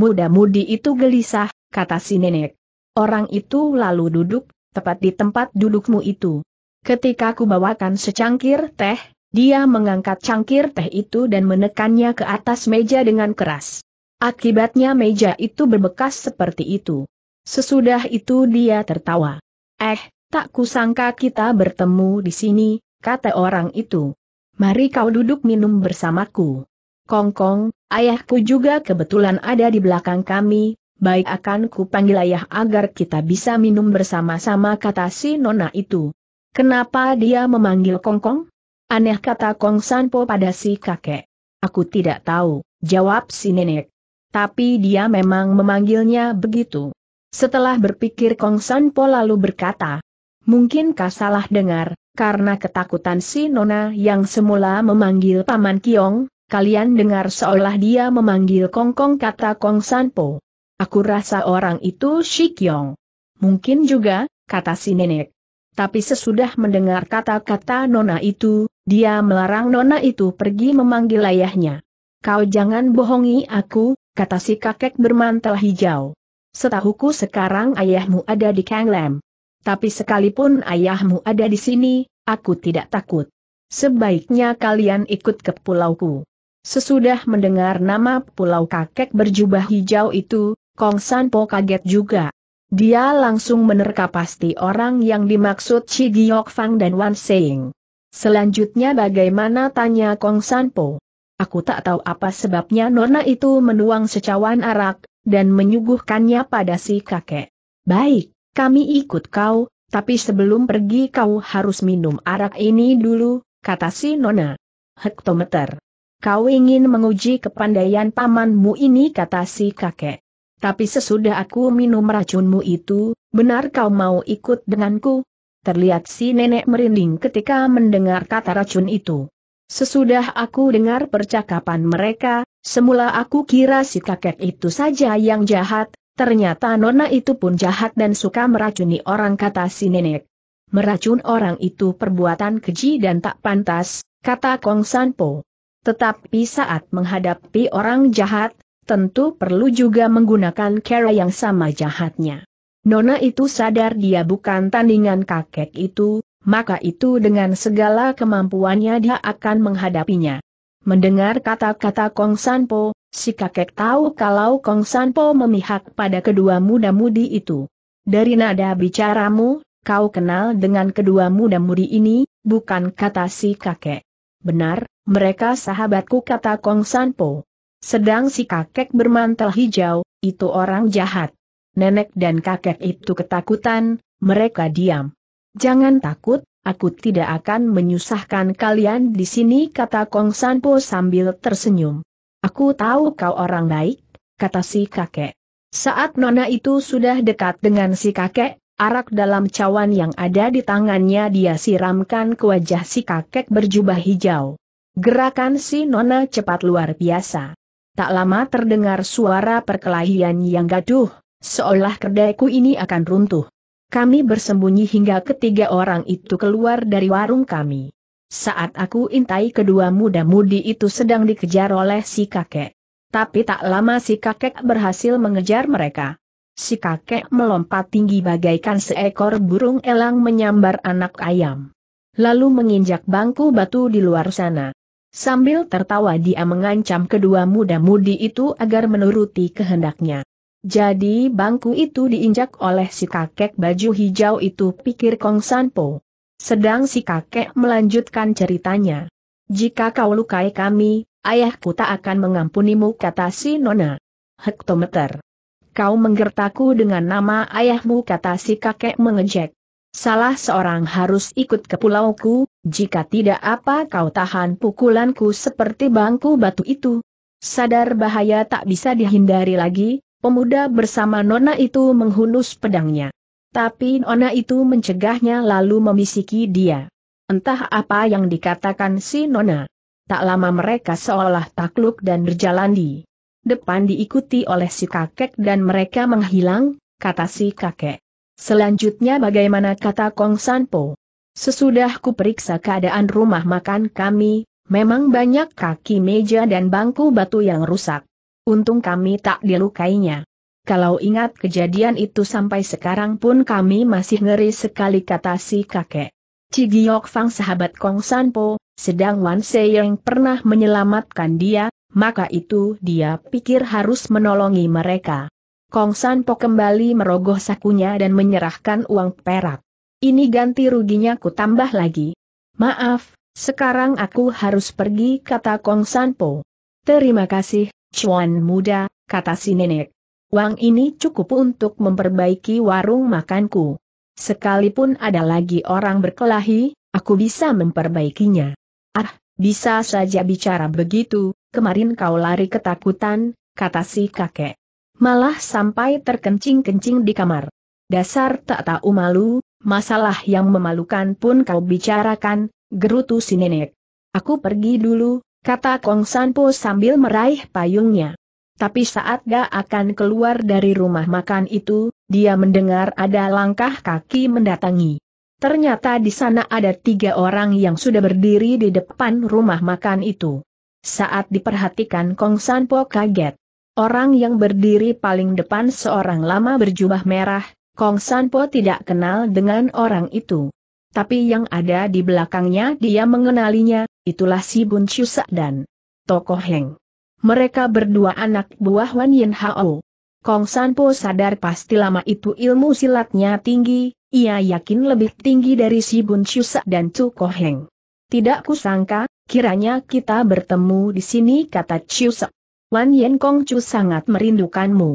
muda-mudi itu gelisah, kata si nenek. Orang itu lalu duduk, tepat di tempat dudukmu itu. Ketika ku bawakan secangkir teh, dia mengangkat cangkir teh itu dan menekannya ke atas meja dengan keras. Akibatnya meja itu berbekas seperti itu. Sesudah itu dia tertawa. Eh, tak kusangka kita bertemu di sini, kata orang itu. Mari kau duduk minum bersamaku. Kongkong, ayahku juga kebetulan ada di belakang kami, baik akan ku panggil ayah agar kita bisa minum bersama-sama kata si nona itu. Kenapa dia memanggil Kongkong? Aneh kata Kong Sanpo pada si kakek. Aku tidak tahu, jawab si nenek tapi dia memang memanggilnya begitu. Setelah berpikir Kong San Po lalu berkata, mungkin kau salah dengar, karena ketakutan si Nona yang semula memanggil Paman Kiong, kalian dengar seolah dia memanggil Kong Kong kata Kong San Po. Aku rasa orang itu Si Kiong. Mungkin juga, kata si nenek. Tapi sesudah mendengar kata-kata Nona itu, dia melarang Nona itu pergi memanggil ayahnya. Kau jangan bohongi aku, kata si kakek bermantel hijau. Setahuku sekarang ayahmu ada di Kanglem. Tapi sekalipun ayahmu ada di sini, aku tidak takut. Sebaiknya kalian ikut ke pulauku. Sesudah mendengar nama pulau kakek berjubah hijau itu, Kong Sanpo kaget juga. Dia langsung menerka pasti orang yang dimaksud Chi Giok Fang dan Wan Seing. Selanjutnya bagaimana tanya Kong Sanpo? Aku tak tahu apa sebabnya Nona itu menuang secawan arak, dan menyuguhkannya pada si kakek. Baik, kami ikut kau, tapi sebelum pergi kau harus minum arak ini dulu, kata si Nona. Hektometer. Kau ingin menguji kepandaian pamanmu ini kata si kakek. Tapi sesudah aku minum racunmu itu, benar kau mau ikut denganku? Terlihat si nenek merinding ketika mendengar kata racun itu. Sesudah aku dengar percakapan mereka, semula aku kira si kakek itu saja yang jahat, ternyata nona itu pun jahat dan suka meracuni orang kata si nenek. Meracun orang itu perbuatan keji dan tak pantas, kata Kong Sanpo. Tetapi saat menghadapi orang jahat, tentu perlu juga menggunakan cara yang sama jahatnya. Nona itu sadar dia bukan tandingan kakek itu, maka itu dengan segala kemampuannya dia akan menghadapinya. Mendengar kata-kata Kong Sanpo, si kakek tahu kalau Kong Sanpo memihak pada kedua muda-mudi itu. Dari nada bicaramu, kau kenal dengan kedua muda-mudi ini, bukan kata si kakek. Benar, mereka sahabatku kata Kong Sanpo. Sedang si kakek bermantel hijau, itu orang jahat. Nenek dan kakek itu ketakutan, mereka diam. Jangan takut, aku tidak akan menyusahkan kalian di sini kata Kong Sanpo sambil tersenyum. Aku tahu kau orang baik, kata si kakek. Saat Nona itu sudah dekat dengan si kakek, arak dalam cawan yang ada di tangannya dia siramkan ke wajah si kakek berjubah hijau. Gerakan si Nona cepat luar biasa. Tak lama terdengar suara perkelahian yang gaduh, seolah kedaiku ini akan runtuh. Kami bersembunyi hingga ketiga orang itu keluar dari warung kami. Saat aku intai kedua muda-mudi itu sedang dikejar oleh si kakek. Tapi tak lama si kakek berhasil mengejar mereka. Si kakek melompat tinggi bagaikan seekor burung elang menyambar anak ayam. Lalu menginjak bangku batu di luar sana. Sambil tertawa dia mengancam kedua muda-mudi itu agar menuruti kehendaknya. Jadi bangku itu diinjak oleh si kakek baju hijau itu pikir Kong Sanpo. Sedang si kakek melanjutkan ceritanya. Jika kau lukai kami, ayahku tak akan mengampunimu kata si nona. Hektometer. Kau menggertaku dengan nama ayahmu kata si kakek mengejek. Salah seorang harus ikut ke pulauku, jika tidak apa kau tahan pukulanku seperti bangku batu itu. Sadar bahaya tak bisa dihindari lagi, Pemuda bersama Nona itu menghunus pedangnya. Tapi Nona itu mencegahnya lalu memisiki dia. Entah apa yang dikatakan si Nona. Tak lama mereka seolah takluk dan berjalan di depan diikuti oleh si kakek dan mereka menghilang, kata si kakek. Selanjutnya bagaimana kata Kong Sanpo? Sesudah kuperiksa keadaan rumah makan kami, memang banyak kaki meja dan bangku batu yang rusak. Untung kami tak dilukainya. Kalau ingat kejadian itu sampai sekarang pun kami masih ngeri sekali kata si kakek. Cigiok Fang sahabat Kong Sanpo, sedang Wan yang pernah menyelamatkan dia, maka itu dia pikir harus menolongi mereka. Kong Sanpo kembali merogoh sakunya dan menyerahkan uang perak. Ini ganti ruginya ku tambah lagi. Maaf, sekarang aku harus pergi kata Kong Sanpo. Terima kasih, Cuan muda, kata si nenek. Uang ini cukup untuk memperbaiki warung makanku. Sekalipun ada lagi orang berkelahi, aku bisa memperbaikinya. Ah, bisa saja bicara begitu, kemarin kau lari ketakutan, kata si kakek. Malah sampai terkencing-kencing di kamar. Dasar tak tahu malu, masalah yang memalukan pun kau bicarakan, gerutu si nenek. Aku pergi dulu, kata Kong Sanpo sambil meraih payungnya. Tapi saat dia akan keluar dari rumah makan itu, dia mendengar ada langkah kaki mendatangi. Ternyata di sana ada tiga orang yang sudah berdiri di depan rumah makan itu. Saat diperhatikan Kong Sanpo kaget. Orang yang berdiri paling depan seorang lama berjubah merah, Kong Sanpo tidak kenal dengan orang itu. Tapi yang ada di belakangnya dia mengenalinya, itulah si Bun Chusak dan Tokoh Heng. Mereka berdua anak buah Wan Yin Hao. Kong Sanpo sadar pasti lama itu ilmu silatnya tinggi, ia yakin lebih tinggi dari si Bun Chusak dan Tukoheng. Heng. Tidak kusangka, kiranya kita bertemu di sini kata Chusak. Wan Yen Kong Chu sangat merindukanmu.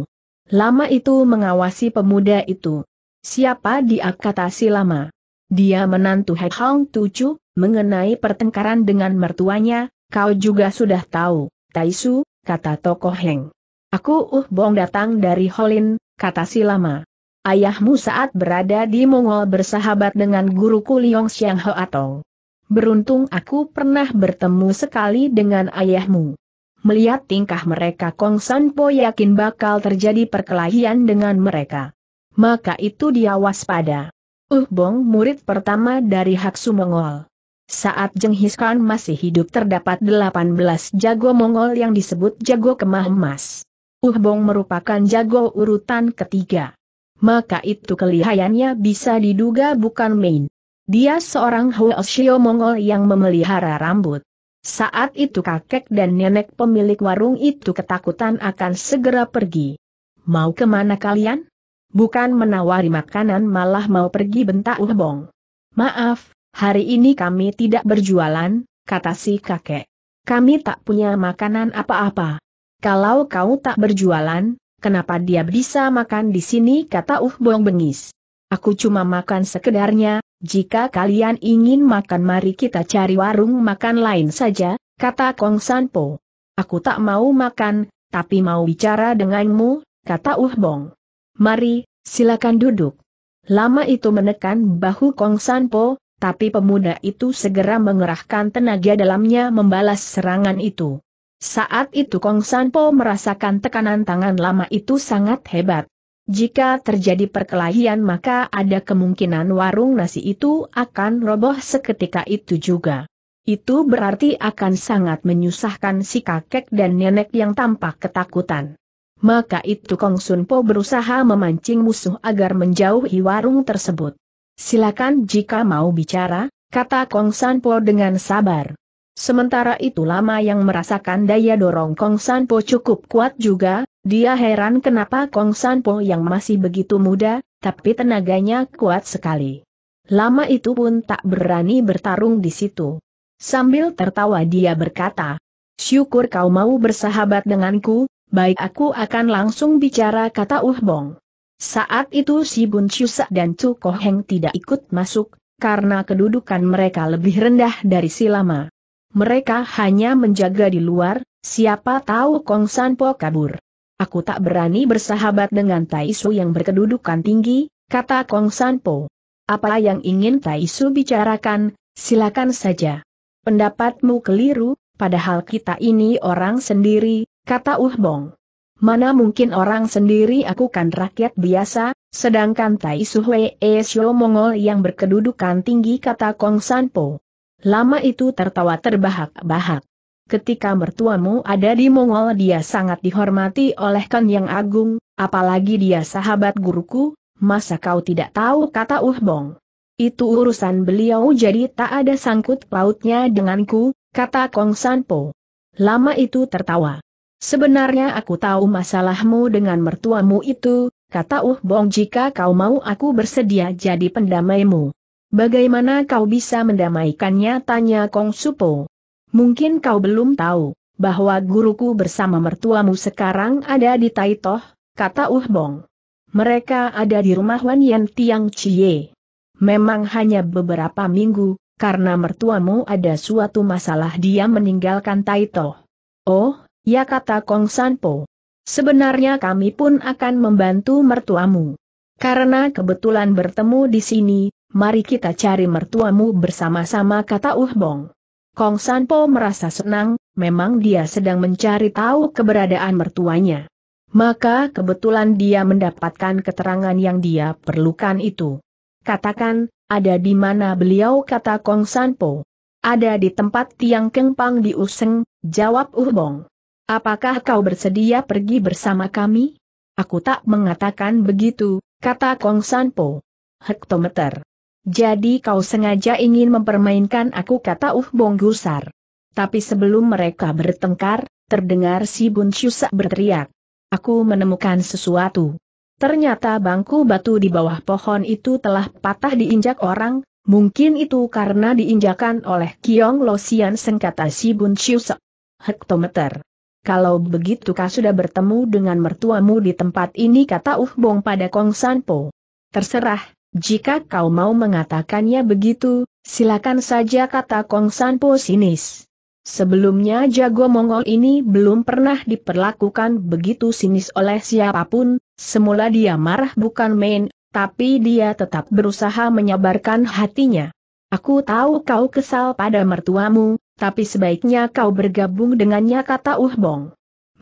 Lama itu mengawasi pemuda itu. Siapa dia kata si lama? Dia menantu He Hong Tucu, Mengenai pertengkaran dengan mertuanya, kau juga sudah tahu, Taisu, kata tokoh Heng. Aku Uh Bong datang dari Holin, kata si lama. Ayahmu saat berada di Mongol bersahabat dengan guruku Liong Xiang Ho atau. Beruntung aku pernah bertemu sekali dengan ayahmu. Melihat tingkah mereka Kong San Po yakin bakal terjadi perkelahian dengan mereka. Maka itu dia waspada. Uh Bong murid pertama dari Haksu Mongol. Saat Jenghis Khan masih hidup terdapat 18 jago Mongol yang disebut jago kemah emas. Uh Bong merupakan jago urutan ketiga. Maka itu kelihayannya bisa diduga bukan main. Dia seorang Huoshio Mongol yang memelihara rambut. Saat itu kakek dan nenek pemilik warung itu ketakutan akan segera pergi. Mau kemana kalian? Bukan menawari makanan malah mau pergi bentak uh Bong. Maaf, Hari ini kami tidak berjualan, kata si kakek. Kami tak punya makanan apa-apa. Kalau kau tak berjualan, kenapa dia bisa makan di sini kata Uh Bong bengis. Aku cuma makan sekedarnya, jika kalian ingin makan mari kita cari warung makan lain saja, kata Kong San Po. Aku tak mau makan, tapi mau bicara denganmu, kata Uh Bong. Mari, silakan duduk. Lama itu menekan bahu Kong San Po, tapi pemuda itu segera mengerahkan tenaga dalamnya membalas serangan itu. Saat itu Kong Sanpo merasakan tekanan tangan lama itu sangat hebat. Jika terjadi perkelahian maka ada kemungkinan warung nasi itu akan roboh seketika itu juga. Itu berarti akan sangat menyusahkan si kakek dan nenek yang tampak ketakutan. Maka itu Kong Sunpo berusaha memancing musuh agar menjauhi warung tersebut. Silakan jika mau bicara, kata Kong Sanpo dengan sabar. Sementara itu lama yang merasakan daya dorong Kong Sanpo cukup kuat juga, dia heran kenapa Kong Sanpo yang masih begitu muda, tapi tenaganya kuat sekali. Lama itu pun tak berani bertarung di situ. Sambil tertawa dia berkata, Syukur kau mau bersahabat denganku, baik aku akan langsung bicara kata Uh Bong. Saat itu si Bun Chusak dan Chu Koheng tidak ikut masuk, karena kedudukan mereka lebih rendah dari si lama. Mereka hanya menjaga di luar, siapa tahu Kong San Po kabur. Aku tak berani bersahabat dengan Taisu yang berkedudukan tinggi, kata Kong San Po. Apa yang ingin Taisu bicarakan, silakan saja. Pendapatmu keliru, padahal kita ini orang sendiri, kata Uh Bong. Mana mungkin orang sendiri aku kan rakyat biasa, sedangkan Tai Suhwe Esyo eh Mongol yang berkedudukan tinggi kata Kong Sanpo. Lama itu tertawa terbahak-bahak. Ketika mertuamu ada di Mongol dia sangat dihormati oleh Kan Yang Agung, apalagi dia sahabat guruku, masa kau tidak tahu kata Uhmong? Itu urusan beliau jadi tak ada sangkut pautnya denganku, kata Kong Sanpo. Lama itu tertawa. Sebenarnya aku tahu masalahmu dengan mertuamu itu, kata Uh Bong jika kau mau aku bersedia jadi pendamaimu. Bagaimana kau bisa mendamaikannya tanya Kong Supo. Mungkin kau belum tahu, bahwa guruku bersama mertuamu sekarang ada di Taitoh, kata Uh Bong. Mereka ada di rumah Wan Yan Tiang Chie. Memang hanya beberapa minggu, karena mertuamu ada suatu masalah dia meninggalkan Taitoh. Oh, Ya kata Kong Sanpo. Sebenarnya kami pun akan membantu mertuamu. Karena kebetulan bertemu di sini, mari kita cari mertuamu bersama-sama kata Uh Bong. Kong Sanpo merasa senang, memang dia sedang mencari tahu keberadaan mertuanya. Maka kebetulan dia mendapatkan keterangan yang dia perlukan itu. Katakan, ada di mana beliau kata Kong Sanpo. Ada di tempat tiang kengpang di Useng, jawab Uh Bong. Apakah kau bersedia pergi bersama kami? Aku tak mengatakan begitu, kata Kong Sanpo. Hektometer. Jadi kau sengaja ingin mempermainkan aku kata Uh Bong Gusar. Tapi sebelum mereka bertengkar, terdengar si Bun Syusak berteriak. Aku menemukan sesuatu. Ternyata bangku batu di bawah pohon itu telah patah diinjak orang, mungkin itu karena diinjakan oleh Kiong Losian sengkata si Bun Syusak. Hektometer. Kalau begitu kau sudah bertemu dengan mertuamu di tempat ini kata Uh Bong pada Kong Sanpo. Terserah, jika kau mau mengatakannya begitu, silakan saja kata Kong Sanpo sinis. Sebelumnya jago Mongol ini belum pernah diperlakukan begitu sinis oleh siapapun, semula dia marah bukan main, tapi dia tetap berusaha menyabarkan hatinya. Aku tahu kau kesal pada mertuamu, tapi sebaiknya kau bergabung dengannya kata Uh Bong.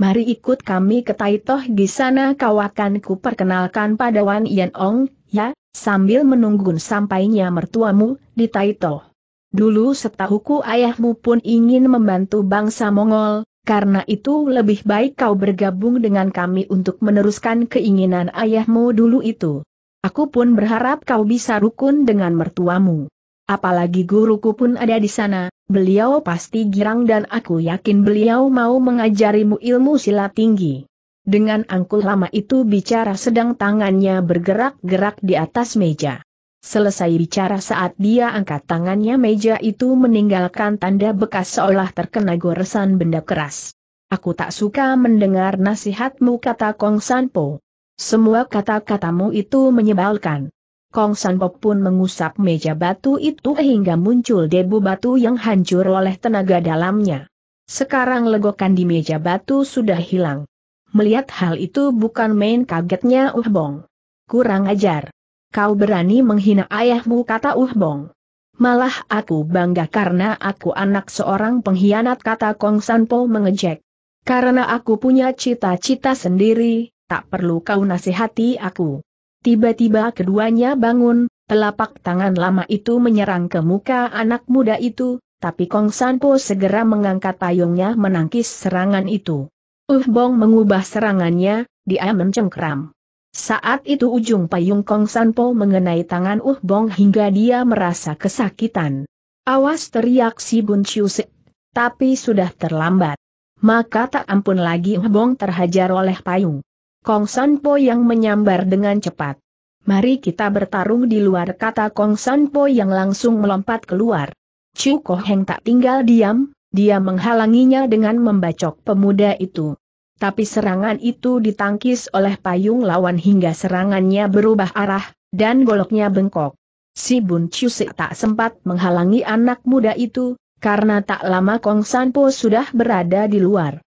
Mari ikut kami ke Taitoh di sana kau akan kuperkenalkan pada Wan Yan Ong, ya, sambil menunggu sampainya mertuamu, di Taitoh. Dulu setahuku ayahmu pun ingin membantu bangsa Mongol, karena itu lebih baik kau bergabung dengan kami untuk meneruskan keinginan ayahmu dulu itu. Aku pun berharap kau bisa rukun dengan mertuamu. Apalagi guruku pun ada di sana, beliau pasti girang dan aku yakin beliau mau mengajarimu ilmu silat tinggi. Dengan angkul lama itu bicara sedang tangannya bergerak-gerak di atas meja. Selesai bicara saat dia angkat tangannya meja itu meninggalkan tanda bekas seolah terkena goresan benda keras. Aku tak suka mendengar nasihatmu kata Kong Sanpo. Semua kata-katamu itu menyebalkan. Kong Sanpo pun mengusap meja batu itu hingga muncul debu batu yang hancur oleh tenaga dalamnya. Sekarang legokan di meja batu sudah hilang. Melihat hal itu bukan main kagetnya Uh Bong. Kurang ajar. Kau berani menghina ayahmu kata Uh Bong. Malah aku bangga karena aku anak seorang pengkhianat kata Kong Sanpo mengejek. Karena aku punya cita-cita sendiri, tak perlu kau nasihati aku. Tiba-tiba keduanya bangun, telapak tangan lama itu menyerang ke muka anak muda itu, tapi Kong Sanpo segera mengangkat payungnya menangkis serangan itu. Uh Bong mengubah serangannya, dia mencengkram. Saat itu ujung payung Kong Sanpo mengenai tangan Uh Bong hingga dia merasa kesakitan. Awas teriak si Bun Chiusik, tapi sudah terlambat. Maka tak ampun lagi Uh Bong terhajar oleh payung. Kong San Po yang menyambar dengan cepat. Mari kita bertarung di luar kata Kong San Po yang langsung melompat keluar. Chu Heng tak tinggal diam, dia menghalanginya dengan membacok pemuda itu. Tapi serangan itu ditangkis oleh payung lawan hingga serangannya berubah arah, dan goloknya bengkok. Si Bun Chiu Si tak sempat menghalangi anak muda itu, karena tak lama Kong San Po sudah berada di luar.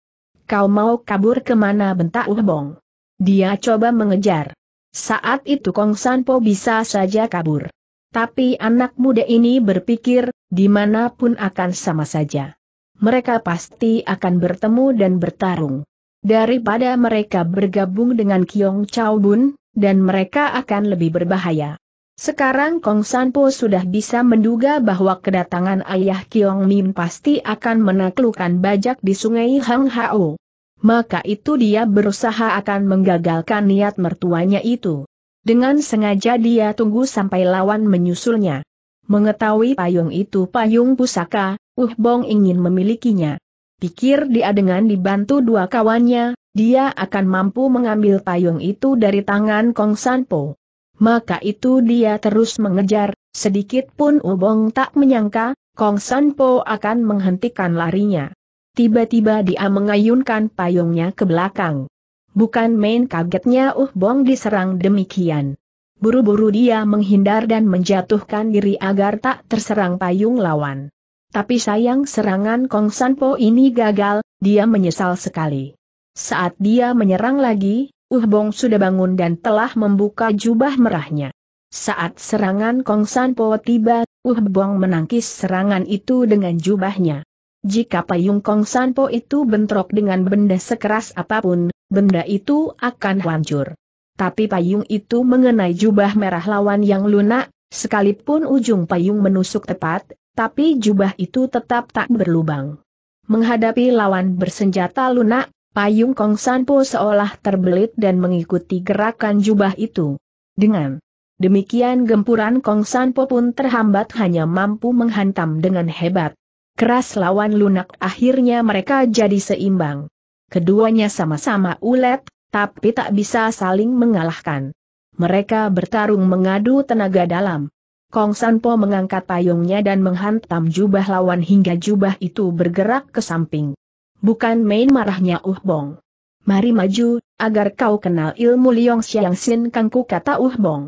Kau mau kabur kemana bentak Bong? Dia coba mengejar. Saat itu Kong Sanpo bisa saja kabur. Tapi anak muda ini berpikir, dimanapun akan sama saja. Mereka pasti akan bertemu dan bertarung. Daripada mereka bergabung dengan Kiong Chao Bun, dan mereka akan lebih berbahaya. Sekarang Kong Sanpo sudah bisa menduga bahwa kedatangan ayah Kiong Mim pasti akan menaklukkan bajak di sungai Hang Hao maka itu dia berusaha akan menggagalkan niat mertuanya itu. Dengan sengaja dia tunggu sampai lawan menyusulnya. Mengetahui payung itu payung pusaka, Uh Bong ingin memilikinya. Pikir dia dengan dibantu dua kawannya, dia akan mampu mengambil payung itu dari tangan Kong San Po. Maka itu dia terus mengejar, sedikit pun Ubong tak menyangka, Kong San Po akan menghentikan larinya. Tiba-tiba dia mengayunkan payungnya ke belakang. Bukan main kagetnya Uh Bong diserang demikian. Buru-buru dia menghindar dan menjatuhkan diri agar tak terserang payung lawan. Tapi sayang serangan Kong Sanpo ini gagal, dia menyesal sekali. Saat dia menyerang lagi, Uh Bong sudah bangun dan telah membuka jubah merahnya. Saat serangan Kong Sanpo tiba, Uh Bong menangkis serangan itu dengan jubahnya. Jika payung Kong Sanpo itu bentrok dengan benda sekeras apapun, benda itu akan hancur. Tapi payung itu mengenai jubah merah lawan yang lunak, sekalipun ujung payung menusuk tepat, tapi jubah itu tetap tak berlubang. Menghadapi lawan bersenjata lunak, payung Kong Sanpo seolah terbelit dan mengikuti gerakan jubah itu. Dengan demikian gempuran Kong Sanpo pun terhambat hanya mampu menghantam dengan hebat keras lawan lunak akhirnya mereka jadi seimbang. Keduanya sama-sama ulet, tapi tak bisa saling mengalahkan. Mereka bertarung mengadu tenaga dalam. Kong Sanpo mengangkat payungnya dan menghantam jubah lawan hingga jubah itu bergerak ke samping. Bukan main marahnya Uh Bong. Mari maju, agar kau kenal ilmu Liong Xiang Sin Kangku kata Uh Bong.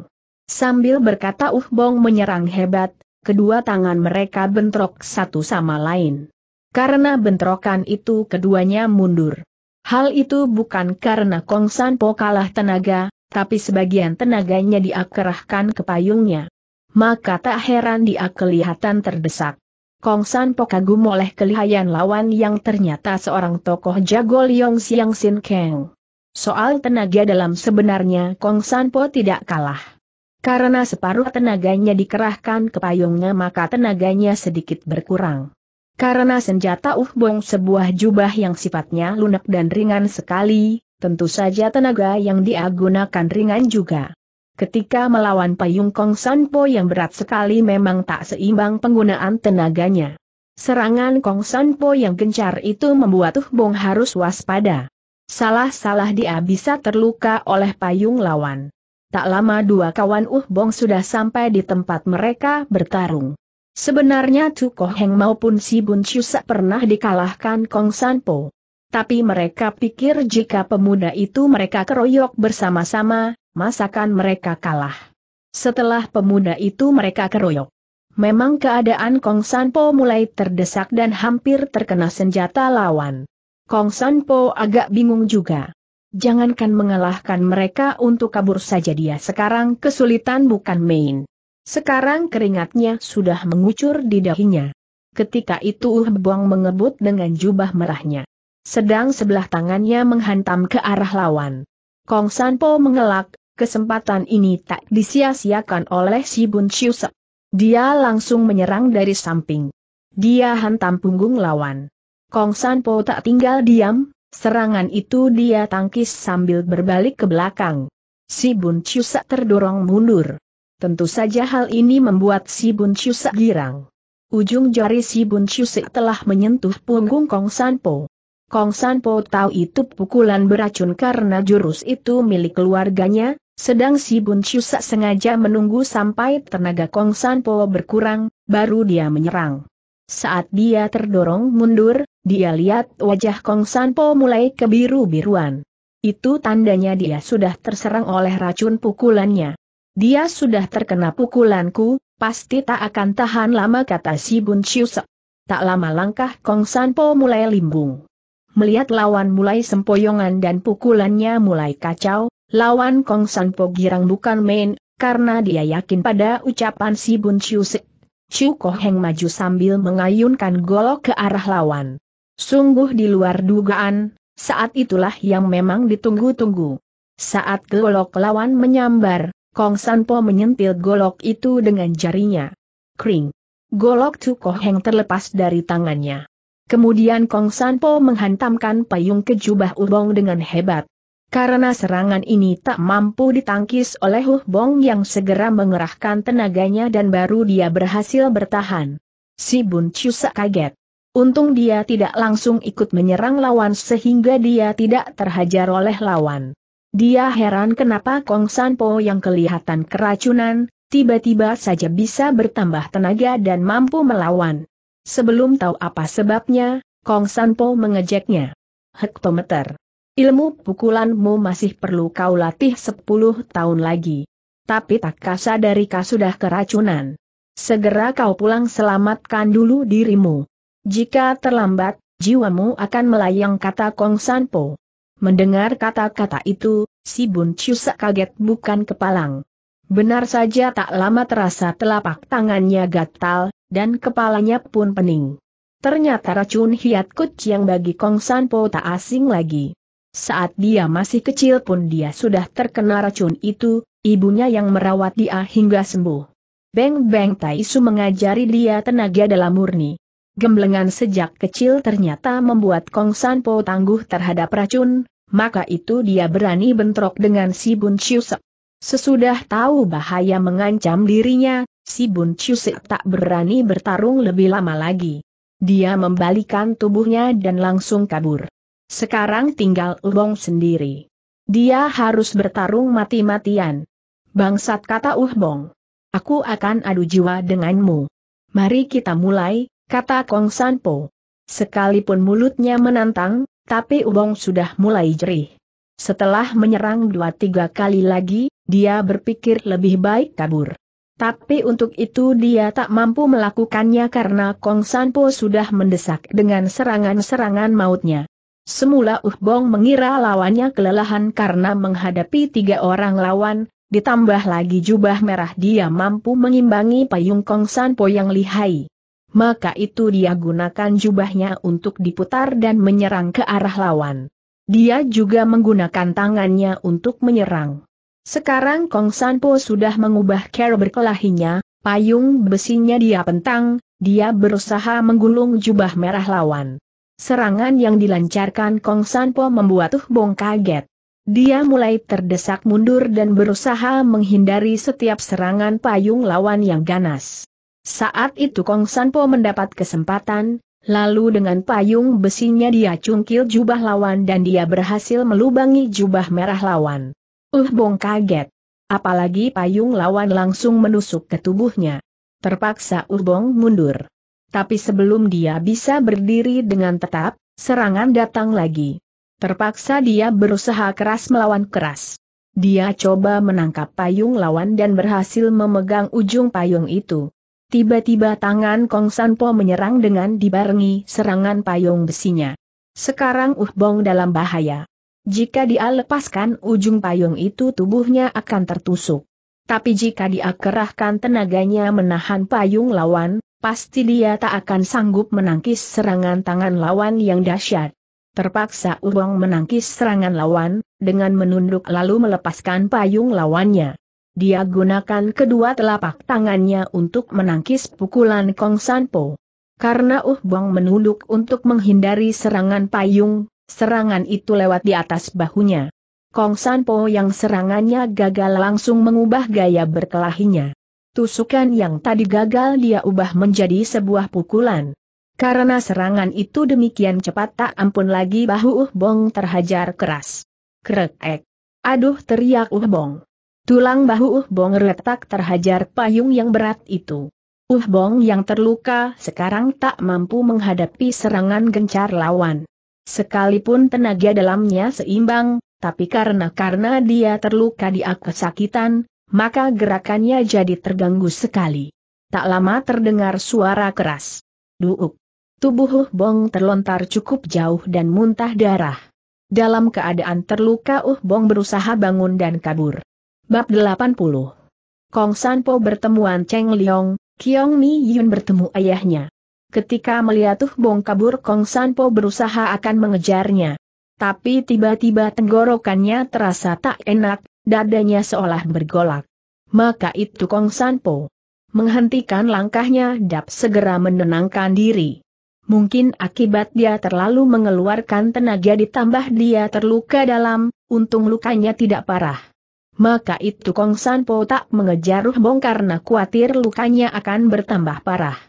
Sambil berkata Uh Bong menyerang hebat, kedua tangan mereka bentrok satu sama lain. Karena bentrokan itu keduanya mundur. Hal itu bukan karena Kong San Po kalah tenaga, tapi sebagian tenaganya diakerahkan ke payungnya. Maka tak heran dia kelihatan terdesak. Kong San Po kagum oleh kelihayan lawan yang ternyata seorang tokoh jago Liong Siang Sin Keng. Soal tenaga dalam sebenarnya Kong San Po tidak kalah. Karena separuh tenaganya dikerahkan ke payungnya maka tenaganya sedikit berkurang. Karena senjata uhbong sebuah jubah yang sifatnya lunak dan ringan sekali, tentu saja tenaga yang diagunakan ringan juga. Ketika melawan payung Kong Sanpo yang berat sekali memang tak seimbang penggunaan tenaganya. Serangan Kong Sanpo yang gencar itu membuat Uhbong harus waspada. Salah-salah dia bisa terluka oleh payung lawan tak lama dua kawan Uh Bong sudah sampai di tempat mereka bertarung. Sebenarnya Chu Heng maupun Si Bun Chusak pernah dikalahkan Kong San Po. Tapi mereka pikir jika pemuda itu mereka keroyok bersama-sama, masakan mereka kalah. Setelah pemuda itu mereka keroyok. Memang keadaan Kong San Po mulai terdesak dan hampir terkena senjata lawan. Kong San Po agak bingung juga jangankan mengalahkan mereka untuk kabur saja dia sekarang kesulitan bukan main. Sekarang keringatnya sudah mengucur di dahinya. Ketika itu Uh Buang mengebut dengan jubah merahnya. Sedang sebelah tangannya menghantam ke arah lawan. Kong Sanpo mengelak, kesempatan ini tak disia-siakan oleh si Bun Dia langsung menyerang dari samping. Dia hantam punggung lawan. Kong Sanpo tak tinggal diam, Serangan itu dia tangkis sambil berbalik ke belakang. Si Bun Chusa terdorong mundur. Tentu saja hal ini membuat si Bun Chusa girang. Ujung jari si Bun Chusa telah menyentuh punggung Kong Sanpo. Kong Sanpo tahu itu pukulan beracun karena jurus itu milik keluarganya, sedang si Bun Chusa sengaja menunggu sampai tenaga Kong Sanpo berkurang, baru dia menyerang. Saat dia terdorong mundur, dia lihat wajah Kong Sanpo mulai kebiru-biruan. Itu tandanya dia sudah terserang oleh racun pukulannya. Dia sudah terkena pukulanku, pasti tak akan tahan lama kata si Bun Chiusek. Tak lama langkah Kong Sanpo mulai limbung. Melihat lawan mulai sempoyongan dan pukulannya mulai kacau, lawan Kong Sanpo girang bukan main, karena dia yakin pada ucapan si Bun Chiusek Chu Koheng maju sambil mengayunkan golok ke arah lawan. Sungguh di luar dugaan, saat itulah yang memang ditunggu-tunggu. Saat golok lawan menyambar, Kong Sanpo menyentil golok itu dengan jarinya. Kring. Golok Chu Koheng terlepas dari tangannya. Kemudian Kong Sanpo menghantamkan payung ke jubah Ubong dengan hebat. Karena serangan ini tak mampu ditangkis oleh Huh Bong yang segera mengerahkan tenaganya dan baru dia berhasil bertahan. Si Bun Chusa kaget. Untung dia tidak langsung ikut menyerang lawan sehingga dia tidak terhajar oleh lawan. Dia heran kenapa Kong San Po yang kelihatan keracunan, tiba-tiba saja bisa bertambah tenaga dan mampu melawan. Sebelum tahu apa sebabnya, Kong San Po mengejeknya. Hektometer. Ilmu pukulanmu masih perlu kau latih sepuluh tahun lagi. Tapi tak kasa dari kau sudah keracunan. Segera kau pulang selamatkan dulu dirimu. Jika terlambat, jiwamu akan melayang kata Kong San Po. Mendengar kata-kata itu, si Bun Chusak kaget bukan kepalang. Benar saja tak lama terasa telapak tangannya gatal, dan kepalanya pun pening. Ternyata racun hiat kuc yang bagi Kong San Po tak asing lagi. Saat dia masih kecil pun dia sudah terkena racun itu, ibunya yang merawat dia hingga sembuh. Beng Beng Taisu mengajari dia tenaga dalam murni. Gemblengan sejak kecil ternyata membuat Kong San Po tangguh terhadap racun, maka itu dia berani bentrok dengan si Bun Se. Sesudah tahu bahaya mengancam dirinya, si Bun Se tak berani bertarung lebih lama lagi. Dia membalikan tubuhnya dan langsung kabur. Sekarang tinggal Long sendiri. Dia harus bertarung mati-matian. Bangsat kata Uhbong. Aku akan adu jiwa denganmu. Mari kita mulai, kata Kong Sanpo. Sekalipun mulutnya menantang, tapi Ubong uh sudah mulai jerih. Setelah menyerang dua tiga kali lagi, dia berpikir lebih baik kabur. Tapi untuk itu dia tak mampu melakukannya karena Kong Sanpo sudah mendesak dengan serangan-serangan mautnya. Semula Uh Bong mengira lawannya kelelahan karena menghadapi tiga orang lawan, ditambah lagi jubah merah dia mampu mengimbangi payung Kong San Po yang lihai. Maka itu dia gunakan jubahnya untuk diputar dan menyerang ke arah lawan. Dia juga menggunakan tangannya untuk menyerang. Sekarang Kong San Po sudah mengubah cara berkelahinya, payung besinya dia pentang, dia berusaha menggulung jubah merah lawan. Serangan yang dilancarkan Kong Sanpo membuat Tuh Bong kaget. Dia mulai terdesak mundur dan berusaha menghindari setiap serangan payung lawan yang ganas. Saat itu Kong Sanpo mendapat kesempatan, lalu dengan payung besinya dia cungkil jubah lawan dan dia berhasil melubangi jubah merah lawan. Uh Bong kaget. Apalagi payung lawan langsung menusuk ke tubuhnya. Terpaksa Uh Bong mundur. Tapi sebelum dia bisa berdiri dengan tetap, serangan datang lagi. Terpaksa dia berusaha keras melawan keras. Dia coba menangkap payung lawan dan berhasil memegang ujung payung itu. Tiba-tiba tangan Kong Sanpo menyerang dengan dibarengi serangan payung besinya. Sekarang Uh Bong dalam bahaya. Jika dia lepaskan ujung payung itu tubuhnya akan tertusuk. Tapi jika dia kerahkan tenaganya menahan payung lawan, pasti dia tak akan sanggup menangkis serangan tangan lawan yang dahsyat. Terpaksa Uwong menangkis serangan lawan, dengan menunduk lalu melepaskan payung lawannya. Dia gunakan kedua telapak tangannya untuk menangkis pukulan Kong Sanpo. Karena Uh Uhbong menunduk untuk menghindari serangan payung, serangan itu lewat di atas bahunya. Kong Sanpo yang serangannya gagal langsung mengubah gaya berkelahinya. Tusukan yang tadi gagal dia ubah menjadi sebuah pukulan. Karena serangan itu demikian cepat tak ampun lagi bahu Uh Bong terhajar keras. Krek ek. Aduh teriak Uh Bong. Tulang bahu Uh Bong retak terhajar payung yang berat itu. Uh Bong yang terluka sekarang tak mampu menghadapi serangan gencar lawan. Sekalipun tenaga dalamnya seimbang, tapi karena karena dia terluka dia kesakitan, maka gerakannya jadi terganggu sekali. Tak lama terdengar suara keras. Duuk. Tubuh Uh Bong terlontar cukup jauh dan muntah darah. Dalam keadaan terluka Uh Bong berusaha bangun dan kabur. Bab 80 Kong San Po bertemuan Cheng Liong, Kiong Mi Yun bertemu ayahnya. Ketika melihat Uh Bong kabur Kong San Po berusaha akan mengejarnya. Tapi tiba-tiba tenggorokannya terasa tak enak, Dadanya seolah bergolak. Maka itu Kong San Po, Menghentikan langkahnya Dap segera menenangkan diri. Mungkin akibat dia terlalu mengeluarkan tenaga ditambah dia terluka dalam, untung lukanya tidak parah. Maka itu Kong San Po tak mengejar Ruhbong karena khawatir lukanya akan bertambah parah.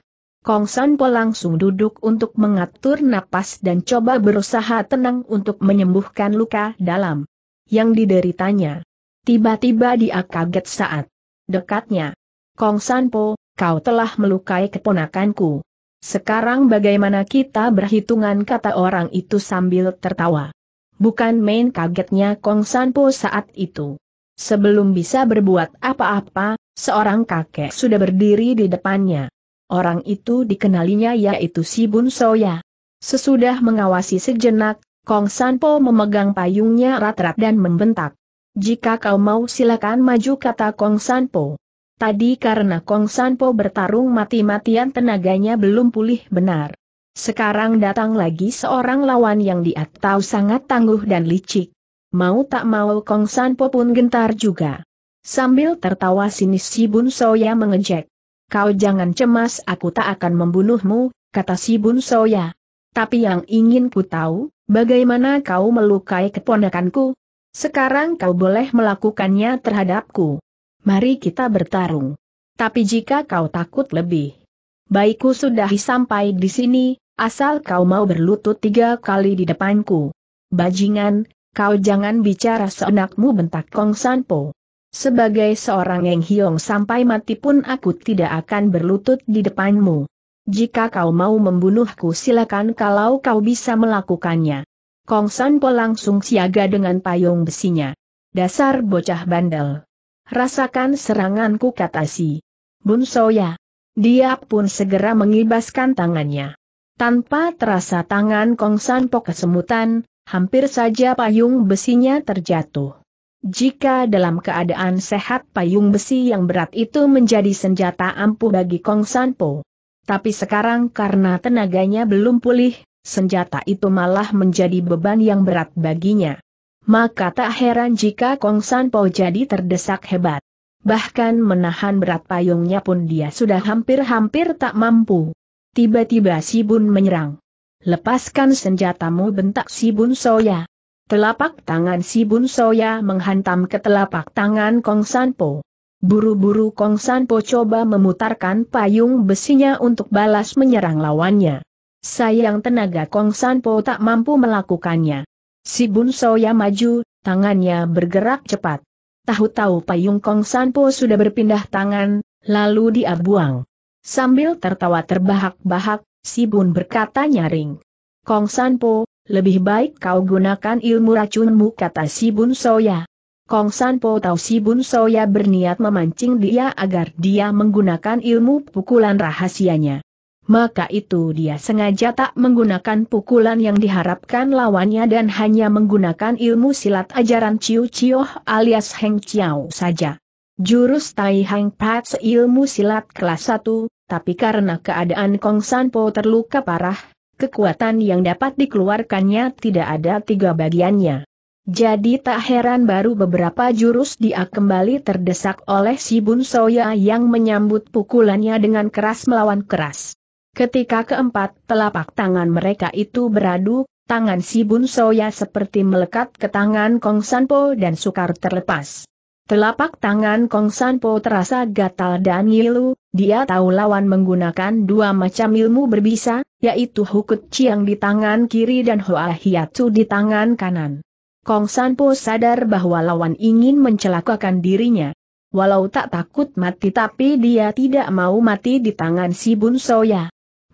Kong San Po langsung duduk untuk mengatur napas dan coba berusaha tenang untuk menyembuhkan luka dalam yang dideritanya. Tiba-tiba dia kaget saat dekatnya. Kong Sanpo, kau telah melukai keponakanku. Sekarang bagaimana kita berhitungan kata orang itu sambil tertawa. Bukan main kagetnya Kong Sanpo saat itu. Sebelum bisa berbuat apa-apa, seorang kakek sudah berdiri di depannya. Orang itu dikenalinya yaitu si Bun Soya. Sesudah mengawasi sejenak, Kong Sanpo memegang payungnya rat-rat dan membentak. Jika kau mau silakan maju kata Kong Sanpo. Tadi karena Kong Sanpo bertarung mati-matian tenaganya belum pulih benar. Sekarang datang lagi seorang lawan yang dia tahu sangat tangguh dan licik. Mau tak mau Kong Sanpo pun gentar juga. Sambil tertawa sinis si Bun Soya mengejek. Kau jangan cemas aku tak akan membunuhmu, kata si Bun Soya. Tapi yang ingin ku tahu, bagaimana kau melukai keponakanku? Sekarang kau boleh melakukannya terhadapku. Mari kita bertarung. Tapi jika kau takut lebih, baikku sudah sampai di sini, asal kau mau berlutut tiga kali di depanku. Bajingan, kau jangan bicara seenakmu bentak Kong Sanpo. Sebagai seorang yang hiong sampai mati pun aku tidak akan berlutut di depanmu. Jika kau mau membunuhku silakan kalau kau bisa melakukannya. Kong Sanpo langsung siaga dengan payung besinya. Dasar bocah bandel. Rasakan seranganku kata si. Bun Soya. Dia pun segera mengibaskan tangannya. Tanpa terasa tangan Kong Sanpo kesemutan, hampir saja payung besinya terjatuh. Jika dalam keadaan sehat payung besi yang berat itu menjadi senjata ampuh bagi Kong Sanpo. Tapi sekarang karena tenaganya belum pulih, senjata itu malah menjadi beban yang berat baginya. Maka tak heran jika Kong San Po jadi terdesak hebat. Bahkan menahan berat payungnya pun dia sudah hampir-hampir tak mampu. Tiba-tiba si Bun menyerang. Lepaskan senjatamu bentak si Bun Soya. Telapak tangan si Bun Soya menghantam ke telapak tangan Kong San Po. Buru-buru Kong San Po coba memutarkan payung besinya untuk balas menyerang lawannya. Sayang tenaga Kong Sanpo tak mampu melakukannya. Si Bun Soya maju, tangannya bergerak cepat. Tahu-tahu payung Kong Sanpo sudah berpindah tangan, lalu dia buang. Sambil tertawa terbahak-bahak, si Bun berkata nyaring. Kong Sanpo, lebih baik kau gunakan ilmu racunmu kata si Bun Soya. Kong Sanpo tahu si Bun Soya berniat memancing dia agar dia menggunakan ilmu pukulan rahasianya maka itu dia sengaja tak menggunakan pukulan yang diharapkan lawannya dan hanya menggunakan ilmu silat ajaran Ciu Ciu alias Heng Chiao saja. Jurus Tai Hang Pats ilmu silat kelas 1, tapi karena keadaan Kong San Po terluka parah, kekuatan yang dapat dikeluarkannya tidak ada tiga bagiannya. Jadi tak heran baru beberapa jurus dia kembali terdesak oleh si Bun Soya yang menyambut pukulannya dengan keras melawan keras. Ketika keempat telapak tangan mereka itu beradu, tangan si Bun Soya seperti melekat ke tangan Kong Sanpo dan sukar terlepas. Telapak tangan Kong Sanpo terasa gatal dan ngilu, dia tahu lawan menggunakan dua macam ilmu berbisa, yaitu Hukut Chiang di tangan kiri dan Hoa Hiatu di tangan kanan. Kong Sanpo sadar bahwa lawan ingin mencelakakan dirinya. Walau tak takut mati tapi dia tidak mau mati di tangan si Bun Soya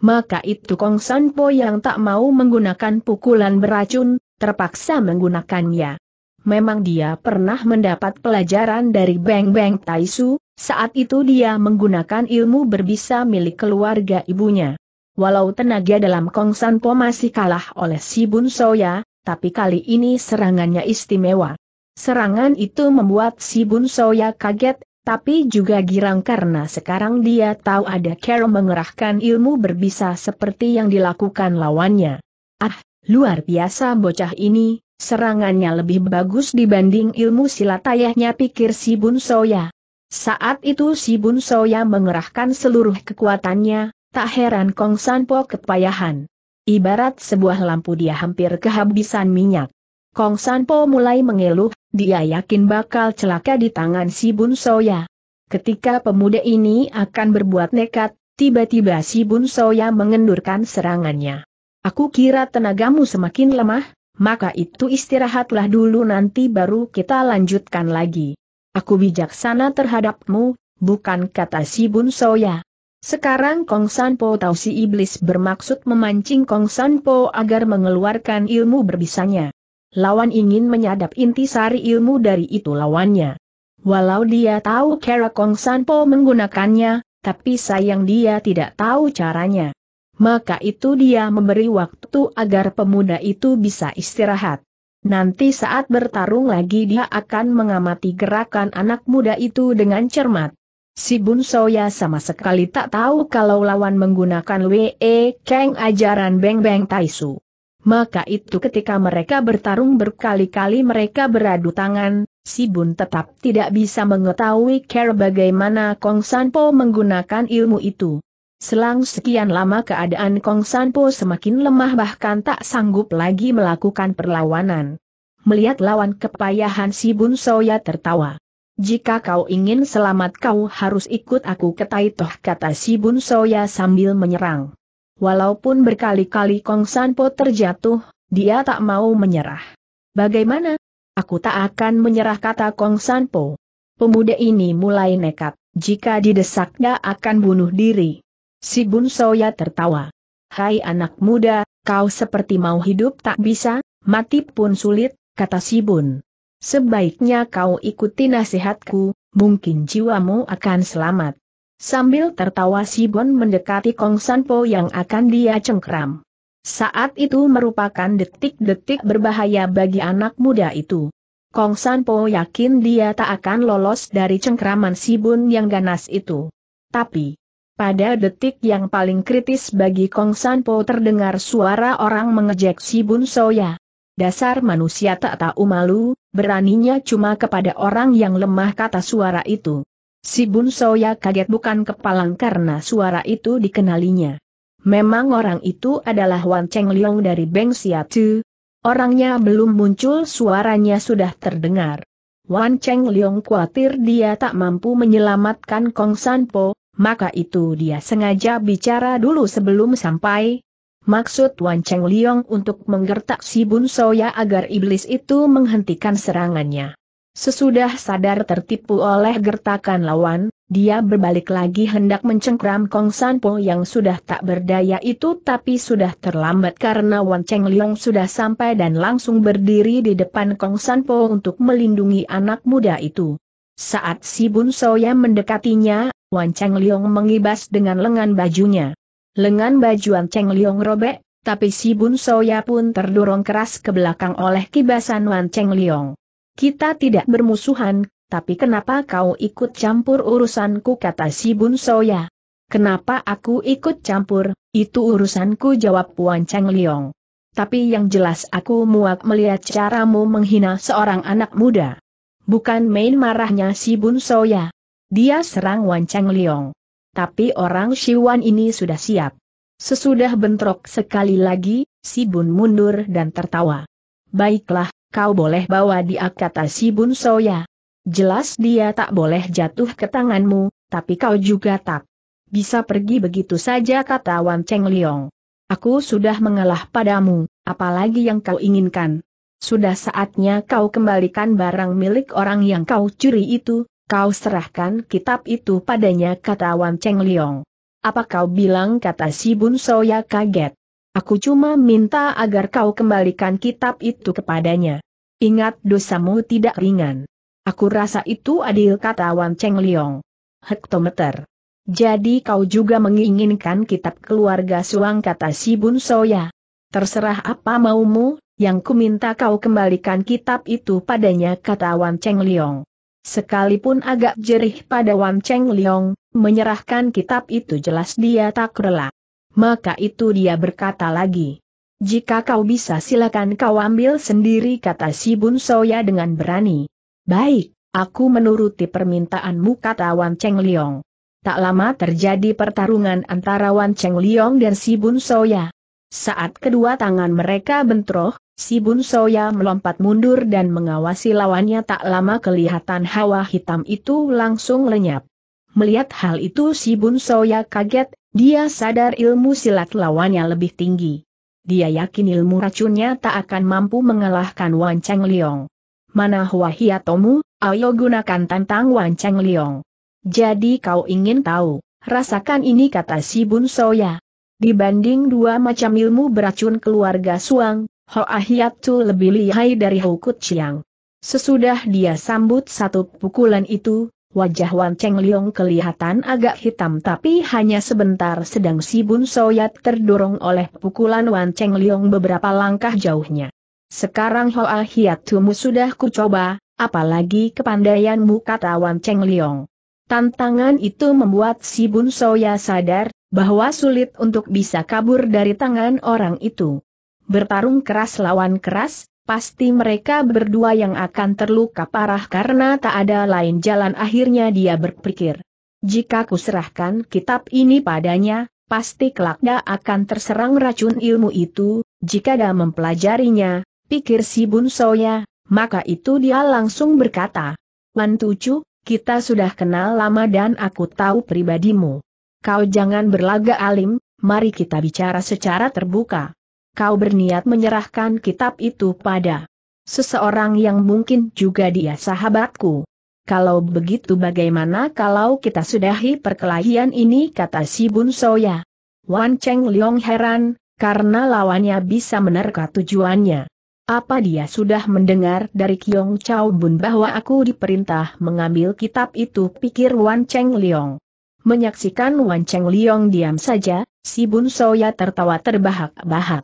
maka itu Kong Po yang tak mau menggunakan pukulan beracun, terpaksa menggunakannya. Memang dia pernah mendapat pelajaran dari Beng Beng Taisu, saat itu dia menggunakan ilmu berbisa milik keluarga ibunya. Walau tenaga dalam Kong San Po masih kalah oleh si Bun Soya, tapi kali ini serangannya istimewa. Serangan itu membuat si Bun Soya kaget, tapi juga girang karena sekarang dia tahu ada Carol mengerahkan ilmu berbisa seperti yang dilakukan lawannya. Ah, luar biasa bocah ini, serangannya lebih bagus dibanding ilmu silat ayahnya pikir si Bun Soya. Saat itu si Bun Soya mengerahkan seluruh kekuatannya, tak heran Kong Sanpo kepayahan. Ibarat sebuah lampu dia hampir kehabisan minyak. Kong Sanpo mulai mengeluh, dia yakin bakal celaka di tangan si Bun Soya. Ketika pemuda ini akan berbuat nekat, tiba-tiba si Bun Soya mengendurkan serangannya. Aku kira tenagamu semakin lemah, maka itu istirahatlah dulu nanti baru kita lanjutkan lagi. Aku bijaksana terhadapmu, bukan kata si Bun Soya. Sekarang Kong Sanpo tahu si iblis bermaksud memancing Kong Sanpo agar mengeluarkan ilmu berbisanya lawan ingin menyadap intisari ilmu dari itu lawannya. Walau dia tahu cara Kong Sanpo menggunakannya, tapi sayang dia tidak tahu caranya. Maka itu dia memberi waktu agar pemuda itu bisa istirahat. Nanti saat bertarung lagi dia akan mengamati gerakan anak muda itu dengan cermat. Si Bun Soya sama sekali tak tahu kalau lawan menggunakan WE Kang ajaran Beng Beng Taisu. Maka itu ketika mereka bertarung berkali-kali mereka beradu tangan, si Bun tetap tidak bisa mengetahui care bagaimana Kong Sanpo menggunakan ilmu itu. Selang sekian lama keadaan Kong Sanpo semakin lemah bahkan tak sanggup lagi melakukan perlawanan. Melihat lawan kepayahan si Bun Soya tertawa. Jika kau ingin selamat kau harus ikut aku ke Taitoh kata si Bun Soya sambil menyerang. Walaupun berkali-kali Kong Sanpo terjatuh, dia tak mau menyerah. Bagaimana? Aku tak akan menyerah kata Kong Sanpo. Pemuda ini mulai nekat, jika didesak dia akan bunuh diri. Si Bun Soya tertawa. Hai anak muda, kau seperti mau hidup tak bisa, mati pun sulit, kata si Bun. Sebaiknya kau ikuti nasihatku, mungkin jiwamu akan selamat. Sambil tertawa Sibon mendekati Kong San Po yang akan dia cengkram. Saat itu merupakan detik-detik berbahaya bagi anak muda itu. Kong San Po yakin dia tak akan lolos dari cengkraman Sibun yang ganas itu. Tapi, pada detik yang paling kritis bagi Kong San Po terdengar suara orang mengejek Sibun Soya. Dasar manusia tak tahu malu, beraninya cuma kepada orang yang lemah kata suara itu. Si Bun Soya kaget bukan kepalang karena suara itu dikenalinya. Memang orang itu adalah Wan Cheng Liong dari Beng Siatu. Orangnya belum muncul suaranya sudah terdengar. Wan Cheng Liong khawatir dia tak mampu menyelamatkan Kong Sanpo, maka itu dia sengaja bicara dulu sebelum sampai. Maksud Wan Cheng Liong untuk menggertak si Bun Soya agar iblis itu menghentikan serangannya. Sesudah sadar tertipu oleh gertakan lawan, dia berbalik lagi hendak mencengkram Kong Sanpo yang sudah tak berdaya itu tapi sudah terlambat karena Wan Cheng Leong sudah sampai dan langsung berdiri di depan Kong Sanpo untuk melindungi anak muda itu. Saat si Bun Soya mendekatinya, Wan Cheng Leong mengibas dengan lengan bajunya. Lengan baju Wan Cheng Leong robek, tapi si Bun Soya pun terdorong keras ke belakang oleh kibasan Wan Cheng Leong. Kita tidak bermusuhan, tapi kenapa kau ikut campur urusanku kata si Bun Soya. Kenapa aku ikut campur, itu urusanku jawab Puan Cheng Liong. Tapi yang jelas aku muak melihat caramu menghina seorang anak muda. Bukan main marahnya si Bun Soya. Dia serang Wan Cheng Liong. Tapi orang Wan ini sudah siap. Sesudah bentrok sekali lagi, si Bun mundur dan tertawa. Baiklah, Kau boleh bawa dia kata si Bun Soya. Jelas dia tak boleh jatuh ke tanganmu, tapi kau juga tak bisa pergi begitu saja kata Wan Cheng Liong. Aku sudah mengalah padamu, apalagi yang kau inginkan. Sudah saatnya kau kembalikan barang milik orang yang kau curi itu, kau serahkan kitab itu padanya kata Wan Cheng Liong. Apa kau bilang kata si Bun Soya kaget. Aku cuma minta agar kau kembalikan kitab itu kepadanya. Ingat dosamu tidak ringan. Aku rasa itu adil kata Wan Cheng Liong. Hektometer. Jadi kau juga menginginkan kitab keluarga suang kata si Bun Soya. Terserah apa maumu, yang kuminta kau kembalikan kitab itu padanya kata Wan Cheng Liong. Sekalipun agak jerih pada Wan Cheng Liong, menyerahkan kitab itu jelas dia tak rela. Maka itu dia berkata lagi. Jika kau bisa silakan kau ambil sendiri kata si Bun Soya dengan berani. Baik, aku menuruti permintaanmu kata Wan Cheng Liong. Tak lama terjadi pertarungan antara Wan Cheng Liong dan si Bun Soya. Saat kedua tangan mereka bentroh, si Bun Soya melompat mundur dan mengawasi lawannya tak lama kelihatan hawa hitam itu langsung lenyap. Melihat hal itu si Bun Soya kaget, dia sadar ilmu silat lawannya lebih tinggi. Dia yakin ilmu racunnya tak akan mampu mengalahkan Wan Cheng Liong. Mana Hua Hiatomu, ayo gunakan tantang Wan Cheng Liong. Jadi kau ingin tahu, rasakan ini kata si Bun Soya. Dibanding dua macam ilmu beracun keluarga Suang, Hoa Hiatu lebih lihai dari Kut Chiang. Sesudah dia sambut satu pukulan itu, Wajah Wan Cheng Liong kelihatan agak hitam tapi hanya sebentar sedang si Bun Soyat terdorong oleh pukulan Wan Cheng Liong beberapa langkah jauhnya. Sekarang Hoa Hiatumu sudah kucoba, apalagi kepandaianmu kata Wan Cheng Liong. Tantangan itu membuat si Bun Soya sadar bahwa sulit untuk bisa kabur dari tangan orang itu. Bertarung keras lawan keras, pasti mereka berdua yang akan terluka parah karena tak ada lain jalan akhirnya dia berpikir. Jika kuserahkan kitab ini padanya, pasti kelaknya akan terserang racun ilmu itu, jika dia mempelajarinya, pikir si Bunsoya, maka itu dia langsung berkata. Wan Tucu, kita sudah kenal lama dan aku tahu pribadimu. Kau jangan berlagak alim, mari kita bicara secara terbuka kau berniat menyerahkan kitab itu pada seseorang yang mungkin juga dia sahabatku. Kalau begitu bagaimana kalau kita sudahi perkelahian ini kata si Bun Soya. Wan Cheng Leong heran, karena lawannya bisa menerka tujuannya. Apa dia sudah mendengar dari Kiong Chao Bun bahwa aku diperintah mengambil kitab itu pikir Wan Cheng Leong. Menyaksikan Wan Cheng Leong diam saja, si Bun Soya tertawa terbahak-bahak.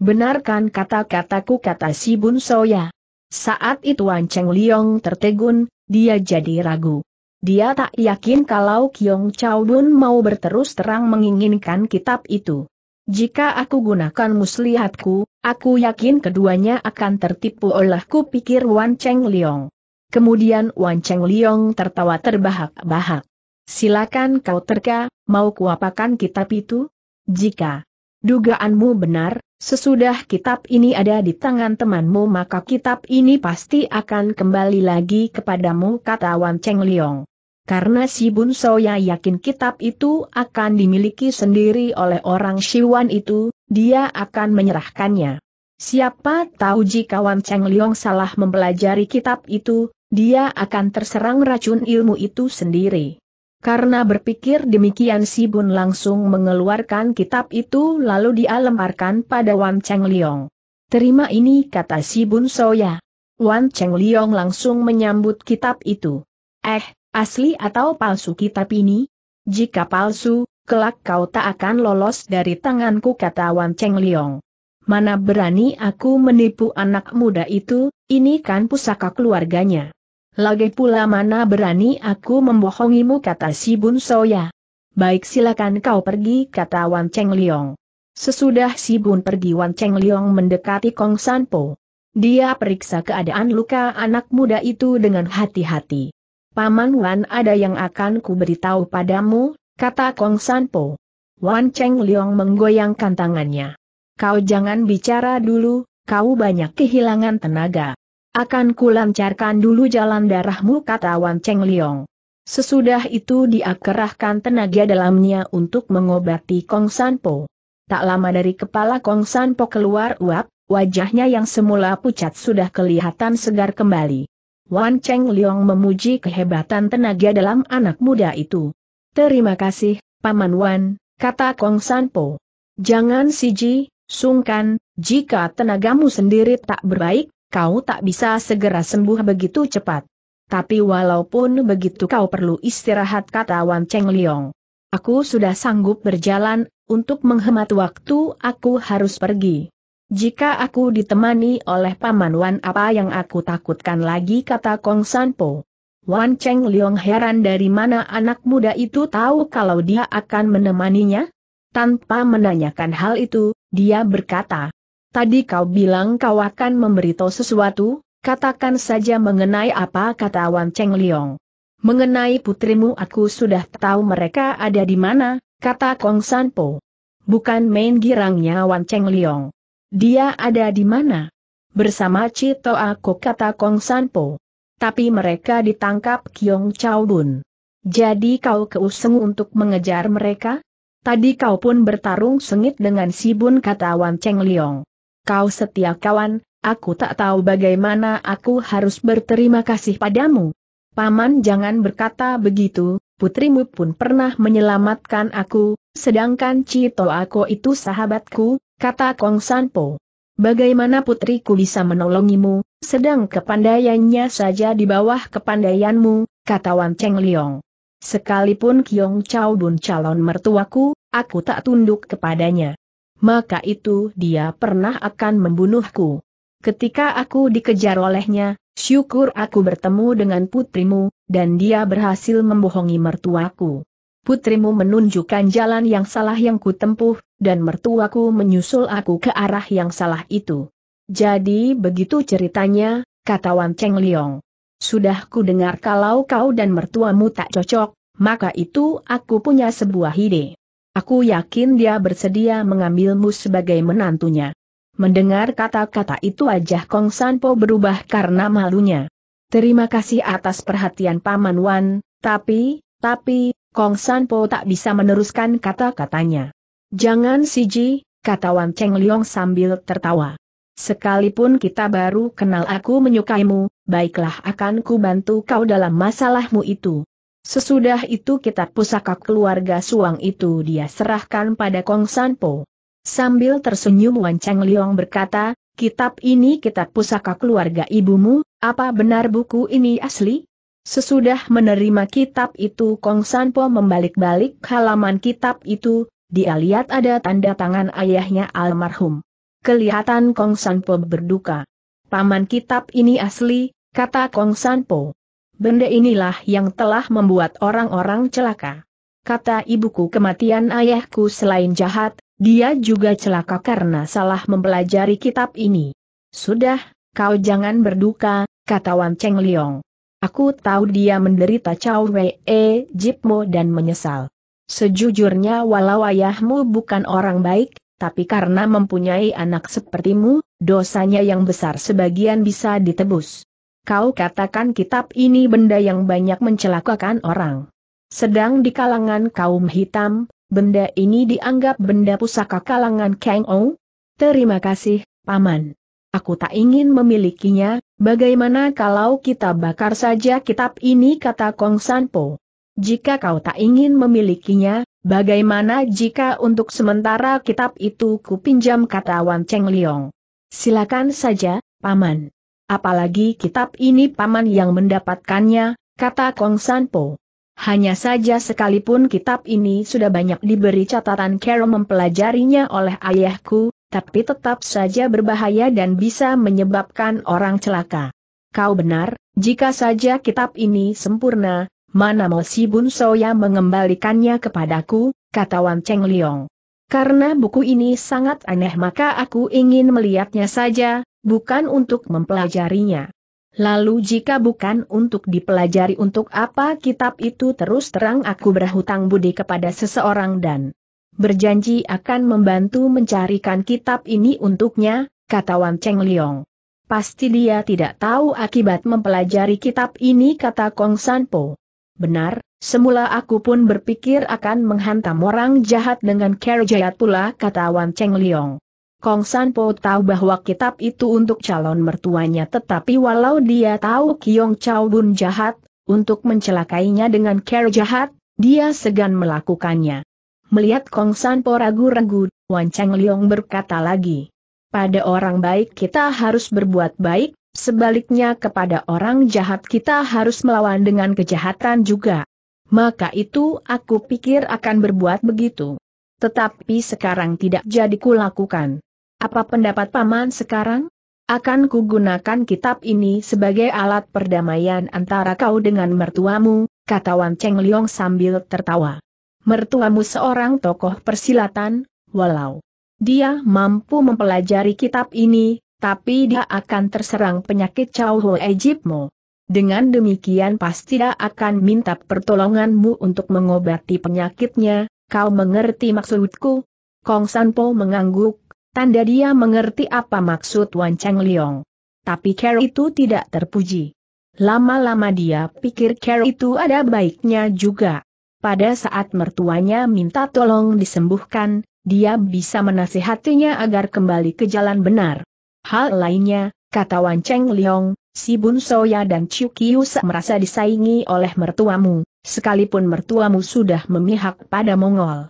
Benarkan kata-kataku kata si Bun Soya. Saat itu Wan Cheng Liong tertegun, dia jadi ragu. Dia tak yakin kalau Kiong Chao Bun mau berterus terang menginginkan kitab itu. Jika aku gunakan muslihatku, aku yakin keduanya akan tertipu olehku pikir Wan Cheng Liong. Kemudian Wan Cheng Liong tertawa terbahak-bahak. Silakan kau terka, mau kuapakan kitab itu? Jika dugaanmu benar, Sesudah kitab ini ada di tangan temanmu maka kitab ini pasti akan kembali lagi kepadamu kata Wan Cheng Liong. Karena si Bun Soya yakin kitab itu akan dimiliki sendiri oleh orang Siwan itu, dia akan menyerahkannya. Siapa tahu jika Wan Cheng Liong salah mempelajari kitab itu, dia akan terserang racun ilmu itu sendiri. Karena berpikir demikian Si Bun langsung mengeluarkan kitab itu lalu dia lemparkan pada Wan Cheng Liong. Terima ini kata Si Bun Soya. Wan Cheng Liong langsung menyambut kitab itu. Eh, asli atau palsu kitab ini? Jika palsu, kelak kau tak akan lolos dari tanganku kata Wan Cheng Liong. Mana berani aku menipu anak muda itu, ini kan pusaka keluarganya. Lagi pula mana berani aku membohongimu kata si Bun Soya. Baik silakan kau pergi kata Wan Cheng Liong. Sesudah si Bun pergi Wan Cheng Liong mendekati Kong Sanpo. Dia periksa keadaan luka anak muda itu dengan hati-hati. Paman Wan ada yang akan kuberitahu padamu, kata Kong Sanpo. Wan Cheng Liong menggoyangkan tangannya. Kau jangan bicara dulu, kau banyak kehilangan tenaga. Akan kulancarkan dulu jalan darahmu kata Wan Cheng Liong. Sesudah itu dia kerahkan tenaga dalamnya untuk mengobati Kong San Po. Tak lama dari kepala Kong San Po keluar uap, wajahnya yang semula pucat sudah kelihatan segar kembali. Wan Cheng Liong memuji kehebatan tenaga dalam anak muda itu. Terima kasih, Paman Wan, kata Kong San Po. Jangan siji, sungkan, jika tenagamu sendiri tak berbaik, kau tak bisa segera sembuh begitu cepat. Tapi walaupun begitu kau perlu istirahat kata Wan Cheng Liong. Aku sudah sanggup berjalan, untuk menghemat waktu aku harus pergi. Jika aku ditemani oleh Paman Wan apa yang aku takutkan lagi kata Kong Sanpo. Wan Cheng Liong heran dari mana anak muda itu tahu kalau dia akan menemaninya? Tanpa menanyakan hal itu, dia berkata, tadi kau bilang kau akan memberitahu sesuatu, katakan saja mengenai apa kata Wan Cheng Liong. Mengenai putrimu aku sudah tahu mereka ada di mana, kata Kong Sanpo. Bukan main girangnya Wan Cheng Liong. Dia ada di mana? Bersama Cito aku kata Kong Sanpo. Tapi mereka ditangkap Kiong Chao Bun. Jadi kau keuseng untuk mengejar mereka? Tadi kau pun bertarung sengit dengan si Bun kata Wan Cheng Liong kau setia kawan, aku tak tahu bagaimana aku harus berterima kasih padamu. Paman jangan berkata begitu, putrimu pun pernah menyelamatkan aku, sedangkan Cito aku itu sahabatku, kata Kong Sanpo. Bagaimana putriku bisa menolongimu, sedang kepandaiannya saja di bawah kepandaianmu, kata Wan Cheng Liong. Sekalipun Kiong Chao Bun calon mertuaku, aku tak tunduk kepadanya maka itu dia pernah akan membunuhku. Ketika aku dikejar olehnya, syukur aku bertemu dengan putrimu, dan dia berhasil membohongi mertuaku. Putrimu menunjukkan jalan yang salah yang kutempuh, dan mertuaku menyusul aku ke arah yang salah itu. Jadi begitu ceritanya, kata Wan Cheng Liong. Sudah ku dengar kalau kau dan mertuamu tak cocok, maka itu aku punya sebuah ide. Aku yakin dia bersedia mengambilmu sebagai menantunya. Mendengar kata-kata itu wajah Kong Sanpo berubah karena malunya. Terima kasih atas perhatian Paman Wan, tapi, tapi, Kong Sanpo tak bisa meneruskan kata-katanya. Jangan siji, kata Wan Cheng Liong sambil tertawa. Sekalipun kita baru kenal aku menyukaimu, baiklah akan ku bantu kau dalam masalahmu itu. Sesudah itu kitab pusaka keluarga Suang itu dia serahkan pada Kong Sanpo. Sambil tersenyum Wan Cheng Liong berkata, kitab ini kitab pusaka keluarga ibumu, apa benar buku ini asli? Sesudah menerima kitab itu Kong Sanpo membalik-balik halaman kitab itu, dia lihat ada tanda tangan ayahnya almarhum. Kelihatan Kong Sanpo berduka. Paman kitab ini asli, kata Kong Sanpo benda inilah yang telah membuat orang-orang celaka. Kata ibuku kematian ayahku selain jahat, dia juga celaka karena salah mempelajari kitab ini. Sudah, kau jangan berduka, kata Wan Cheng Liong. Aku tahu dia menderita Chow Wee e, Jipmo dan menyesal. Sejujurnya walau ayahmu bukan orang baik, tapi karena mempunyai anak sepertimu, dosanya yang besar sebagian bisa ditebus. Kau katakan kitab ini benda yang banyak mencelakakan orang. Sedang di kalangan kaum hitam, benda ini dianggap benda pusaka kalangan Kang Ou. Terima kasih, Paman. Aku tak ingin memilikinya, bagaimana kalau kita bakar saja kitab ini kata Kong Sanpo. Jika kau tak ingin memilikinya, bagaimana jika untuk sementara kitab itu kupinjam kata Wan Cheng Liong. Silakan saja, Paman. Apalagi kitab ini paman yang mendapatkannya, kata Kong Sanpo. Hanya saja sekalipun kitab ini sudah banyak diberi catatan Carol mempelajarinya oleh ayahku, tapi tetap saja berbahaya dan bisa menyebabkan orang celaka. Kau benar, jika saja kitab ini sempurna, mana mau si Bun Soya mengembalikannya kepadaku, kata Wan Cheng Liong. Karena buku ini sangat aneh maka aku ingin melihatnya saja, bukan untuk mempelajarinya. Lalu jika bukan untuk dipelajari untuk apa kitab itu terus terang aku berhutang budi kepada seseorang dan berjanji akan membantu mencarikan kitab ini untuknya, kata Wan Cheng Liong. Pasti dia tidak tahu akibat mempelajari kitab ini kata Kong Sanpo. Benar, semula aku pun berpikir akan menghantam orang jahat dengan kerjayat pula kata Wan Cheng Liong. Kong San Po tahu bahwa kitab itu untuk calon mertuanya tetapi walau dia tahu Kiong Chao Bun jahat, untuk mencelakainya dengan care jahat, dia segan melakukannya. Melihat Kong San Po ragu-ragu, Wan Chang Leong berkata lagi. Pada orang baik kita harus berbuat baik, sebaliknya kepada orang jahat kita harus melawan dengan kejahatan juga. Maka itu aku pikir akan berbuat begitu. Tetapi sekarang tidak jadi kulakukan. Apa pendapat Paman sekarang? Akan kugunakan kitab ini sebagai alat perdamaian antara kau dengan mertuamu, kata Wan Cheng Liong sambil tertawa. Mertuamu seorang tokoh persilatan, walau dia mampu mempelajari kitab ini, tapi dia akan terserang penyakit Chow Ho Ejipmo. Dengan demikian pasti dia akan minta pertolonganmu untuk mengobati penyakitnya, kau mengerti maksudku? Kong Sanpo mengangguk, Tanda dia mengerti apa maksud Wan Cheng Liong. Tapi Carol itu tidak terpuji. Lama-lama dia pikir Carol itu ada baiknya juga. Pada saat mertuanya minta tolong disembuhkan, dia bisa menasihatinya agar kembali ke jalan benar. Hal lainnya, kata Wan Cheng Liong, si Bun Soya dan Chiu Kius merasa disaingi oleh mertuamu, sekalipun mertuamu sudah memihak pada Mongol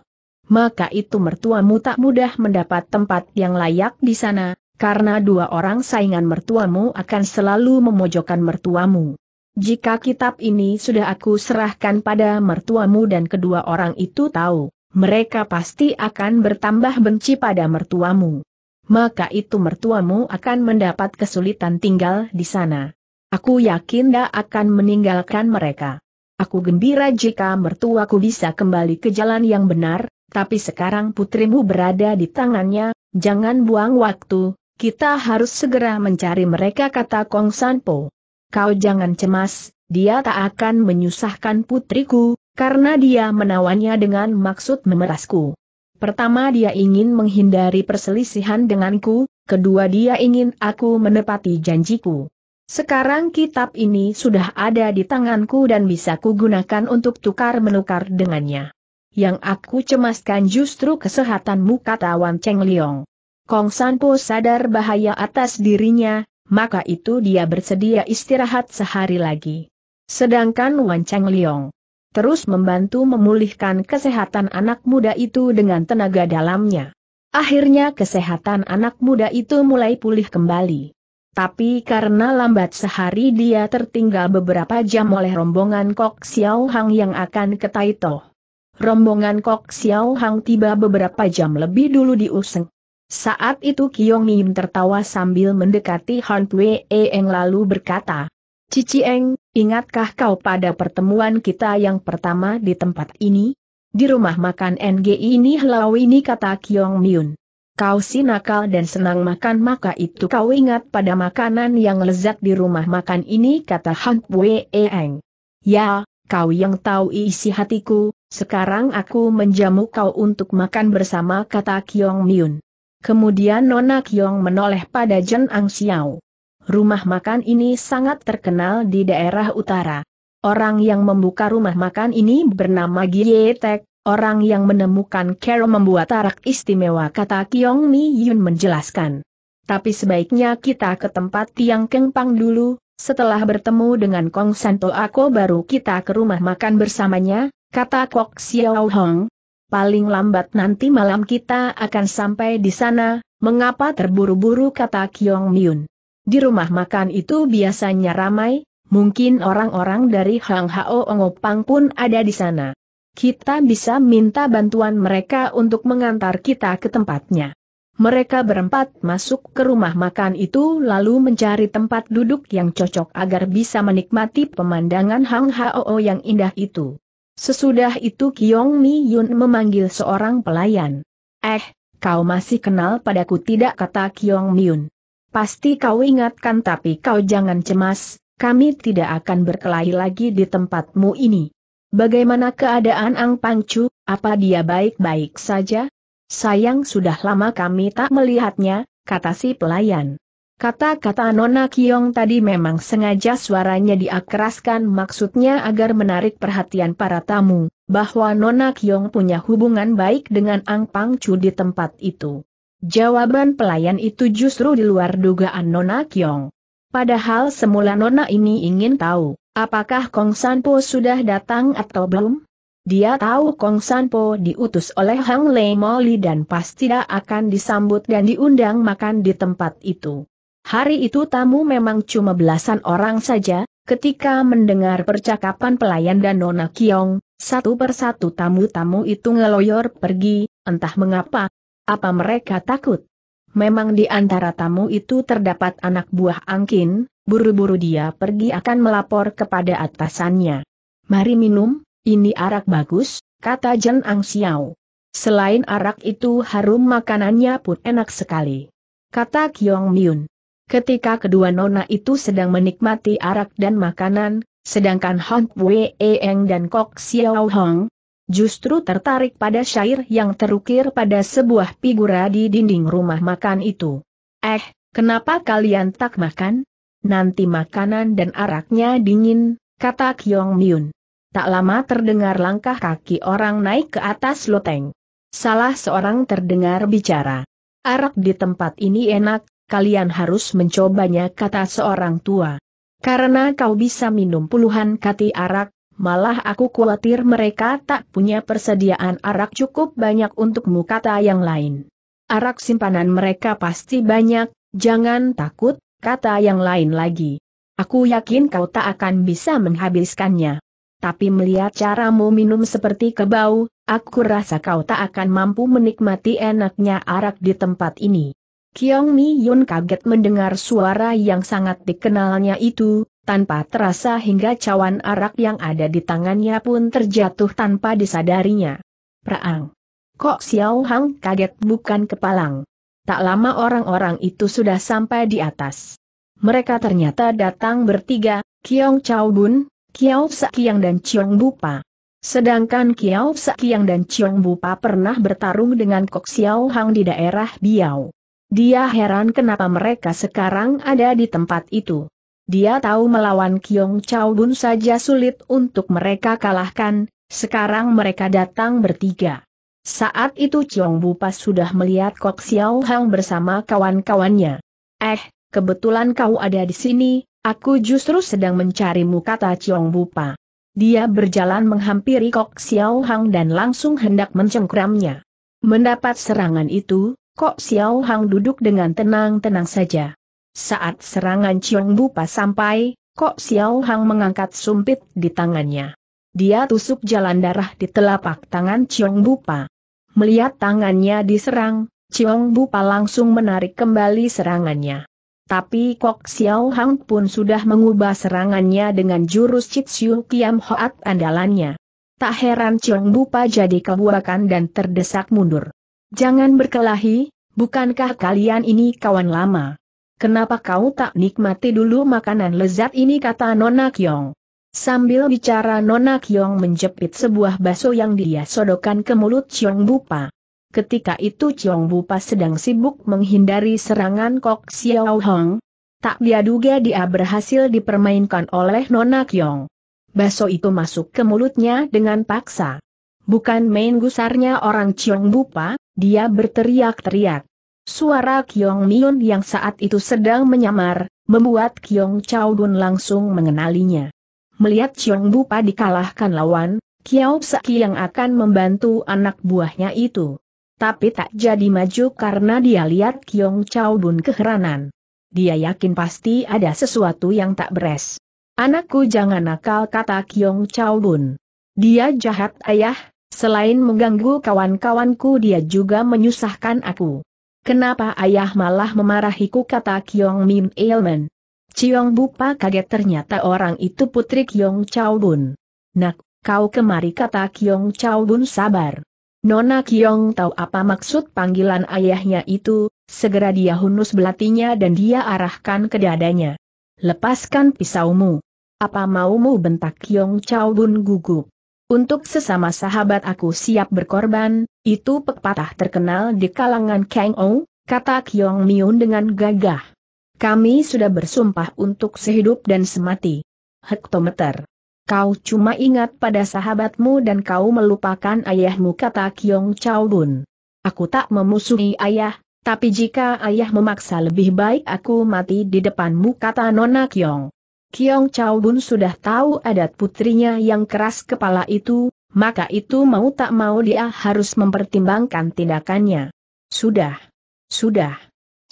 maka itu mertuamu tak mudah mendapat tempat yang layak di sana, karena dua orang saingan mertuamu akan selalu memojokkan mertuamu. Jika kitab ini sudah aku serahkan pada mertuamu dan kedua orang itu tahu, mereka pasti akan bertambah benci pada mertuamu. Maka itu mertuamu akan mendapat kesulitan tinggal di sana. Aku yakin dia akan meninggalkan mereka. Aku gembira jika mertuaku bisa kembali ke jalan yang benar, tapi sekarang putrimu berada di tangannya, jangan buang waktu, kita harus segera mencari mereka kata Kong Sanpo. Kau jangan cemas, dia tak akan menyusahkan putriku, karena dia menawannya dengan maksud memerasku. Pertama dia ingin menghindari perselisihan denganku, kedua dia ingin aku menepati janjiku. Sekarang kitab ini sudah ada di tanganku dan bisa kugunakan untuk tukar-menukar dengannya. Yang aku cemaskan justru kesehatanmu kata Wan Cheng Liong. Kong Sanpo sadar bahaya atas dirinya, maka itu dia bersedia istirahat sehari lagi. Sedangkan Wan Cheng Liong terus membantu memulihkan kesehatan anak muda itu dengan tenaga dalamnya. Akhirnya kesehatan anak muda itu mulai pulih kembali. Tapi karena lambat sehari dia tertinggal beberapa jam oleh rombongan Kok Xiao Hang yang akan ke Taitoh rombongan Kok Xiao Hang tiba beberapa jam lebih dulu di Useng. Saat itu Kiong Nim tertawa sambil mendekati Han Pue Eng lalu berkata, Cici Eng, ingatkah kau pada pertemuan kita yang pertama di tempat ini? Di rumah makan NGI ini helau ini kata Kiong Miun. Kau si nakal dan senang makan maka itu kau ingat pada makanan yang lezat di rumah makan ini kata Han Pue Eng. Ya, kau yang tahu isi hatiku, sekarang aku menjamu kau untuk makan bersama kata Kiong Miun. Kemudian Nona Kiong menoleh pada Jen Ang Xiao. Rumah makan ini sangat terkenal di daerah utara. Orang yang membuka rumah makan ini bernama Gie Tek, orang yang menemukan Carol membuat arak istimewa kata Kiong Mi Yun menjelaskan. Tapi sebaiknya kita ke tempat Tiang Kengpang dulu, setelah bertemu dengan Kong Santo Ako baru kita ke rumah makan bersamanya, kata Kok Xiao Hong. Paling lambat nanti malam kita akan sampai di sana, mengapa terburu-buru kata Kiong Myun. Di rumah makan itu biasanya ramai, mungkin orang-orang dari Hang Hao Ongopang pun ada di sana. Kita bisa minta bantuan mereka untuk mengantar kita ke tempatnya. Mereka berempat masuk ke rumah makan itu lalu mencari tempat duduk yang cocok agar bisa menikmati pemandangan Hang Hao yang indah itu. Sesudah itu Kiong Mi Yun memanggil seorang pelayan. Eh, kau masih kenal padaku tidak kata Kiong Mi Yun. Pasti kau ingatkan tapi kau jangan cemas, kami tidak akan berkelahi lagi di tempatmu ini. Bagaimana keadaan Ang Pangcu, apa dia baik-baik saja? Sayang sudah lama kami tak melihatnya, kata si pelayan. Kata-kata Nona Kiong tadi memang sengaja suaranya diakraskan, maksudnya agar menarik perhatian para tamu, bahwa Nona Kiong punya hubungan baik dengan Ang Pang Chu di tempat itu. Jawaban pelayan itu justru di luar dugaan Nona Kiong. Padahal semula Nona ini ingin tahu, apakah Kong Sanpo sudah datang atau belum? Dia tahu Kong Sanpo diutus oleh Hang Lei Moli dan pasti tidak akan disambut dan diundang makan di tempat itu. Hari itu tamu memang cuma belasan orang saja, ketika mendengar percakapan pelayan dan Nona Kiong, satu persatu tamu-tamu itu ngeloyor pergi, entah mengapa. Apa mereka takut? Memang di antara tamu itu terdapat anak buah Angkin, buru-buru dia pergi akan melapor kepada atasannya. Mari minum, ini arak bagus, kata Jen Ang Xiao. Selain arak itu harum makanannya pun enak sekali. Kata Kiong Myun. Ketika kedua nona itu sedang menikmati arak dan makanan, sedangkan Hon Wei Eng dan Kok Xiao Hong justru tertarik pada syair yang terukir pada sebuah figura di dinding rumah makan itu. Eh, kenapa kalian tak makan? Nanti makanan dan araknya dingin, kata Kyong Myun. Tak lama terdengar langkah kaki orang naik ke atas loteng. Salah seorang terdengar bicara. Arak di tempat ini enak, kalian harus mencobanya kata seorang tua. Karena kau bisa minum puluhan kati arak, malah aku khawatir mereka tak punya persediaan arak cukup banyak untukmu kata yang lain. Arak simpanan mereka pasti banyak, jangan takut, kata yang lain lagi. Aku yakin kau tak akan bisa menghabiskannya. Tapi melihat caramu minum seperti kebau, aku rasa kau tak akan mampu menikmati enaknya arak di tempat ini. Kiong Mi Yun kaget mendengar suara yang sangat dikenalnya itu, tanpa terasa hingga cawan arak yang ada di tangannya pun terjatuh tanpa disadarinya. Praang. Kok Xiao Hang kaget bukan kepalang. Tak lama orang-orang itu sudah sampai di atas. Mereka ternyata datang bertiga, Kiong Chao Bun, Kiao Sakiang dan Chiong Bupa. Sedangkan Kiao Sakiang dan Chiong Bupa pernah bertarung dengan Kok Xiao Hang di daerah Biao. Dia heran kenapa mereka sekarang ada di tempat itu. Dia tahu melawan Kiong Chao Bun saja sulit untuk mereka kalahkan, sekarang mereka datang bertiga. Saat itu Chiong Bupas sudah melihat Kok Xiao Hang bersama kawan-kawannya. Eh, kebetulan kau ada di sini, aku justru sedang mencarimu kata Chiong Bupa. Dia berjalan menghampiri Kok Xiao Hang dan langsung hendak mencengkramnya. Mendapat serangan itu, Kok Xiao Hang duduk dengan tenang-tenang saja. Saat serangan Chiong Bupa sampai, Kok Xiao Hang mengangkat sumpit di tangannya. Dia tusuk jalan darah di telapak tangan Chiong Bupa. Melihat tangannya diserang, Chiong Bupa langsung menarik kembali serangannya. Tapi Kok Xiao Hang pun sudah mengubah serangannya dengan jurus Chitsiu Kiam Hoat andalannya. Tak heran Chiong Bupa jadi kebuakan dan terdesak mundur. Jangan berkelahi, bukankah kalian ini kawan lama? Kenapa kau tak nikmati dulu makanan lezat ini kata Nona Kyong. Sambil bicara Nona Kyong menjepit sebuah baso yang dia sodokan ke mulut Chiong Bupa. Ketika itu Chiong Bupa sedang sibuk menghindari serangan Kok Xiao Hong. Tak dia duga dia berhasil dipermainkan oleh Nona Kyong. Baso itu masuk ke mulutnya dengan paksa. Bukan main gusarnya orang Chiong Bupa, dia berteriak-teriak. Suara Kiong Miun yang saat itu sedang menyamar, membuat Kiong Chao Dun langsung mengenalinya. Melihat Chiong Bupa dikalahkan lawan, Kiao Saki yang akan membantu anak buahnya itu. Tapi tak jadi maju karena dia lihat Kiong Chao Dun keheranan. Dia yakin pasti ada sesuatu yang tak beres. Anakku jangan nakal kata Kiong Chao Dun. Dia jahat ayah, Selain mengganggu kawan-kawanku dia juga menyusahkan aku. Kenapa ayah malah memarahiku kata Kyong Min Ilman. Ciong Bupa kaget ternyata orang itu putri Kyong Chao Bun. Nak, kau kemari kata Kyong Chao Bun sabar. Nona Kyong tahu apa maksud panggilan ayahnya itu, segera dia hunus belatinya dan dia arahkan ke dadanya. Lepaskan pisaumu. Apa maumu bentak Kyong Chao Bun gugup. Untuk sesama sahabat aku siap berkorban, itu pepatah terkenal di kalangan Kang Ou, kata Kyong Miun dengan gagah. Kami sudah bersumpah untuk sehidup dan semati. Hektometer. Kau cuma ingat pada sahabatmu dan kau melupakan ayahmu kata Kyong Chao Bun. Aku tak memusuhi ayah, tapi jika ayah memaksa lebih baik aku mati di depanmu kata Nona Kyong. Kiong Chao Bun sudah tahu adat putrinya yang keras kepala itu, maka itu mau tak mau dia harus mempertimbangkan tindakannya. Sudah. Sudah.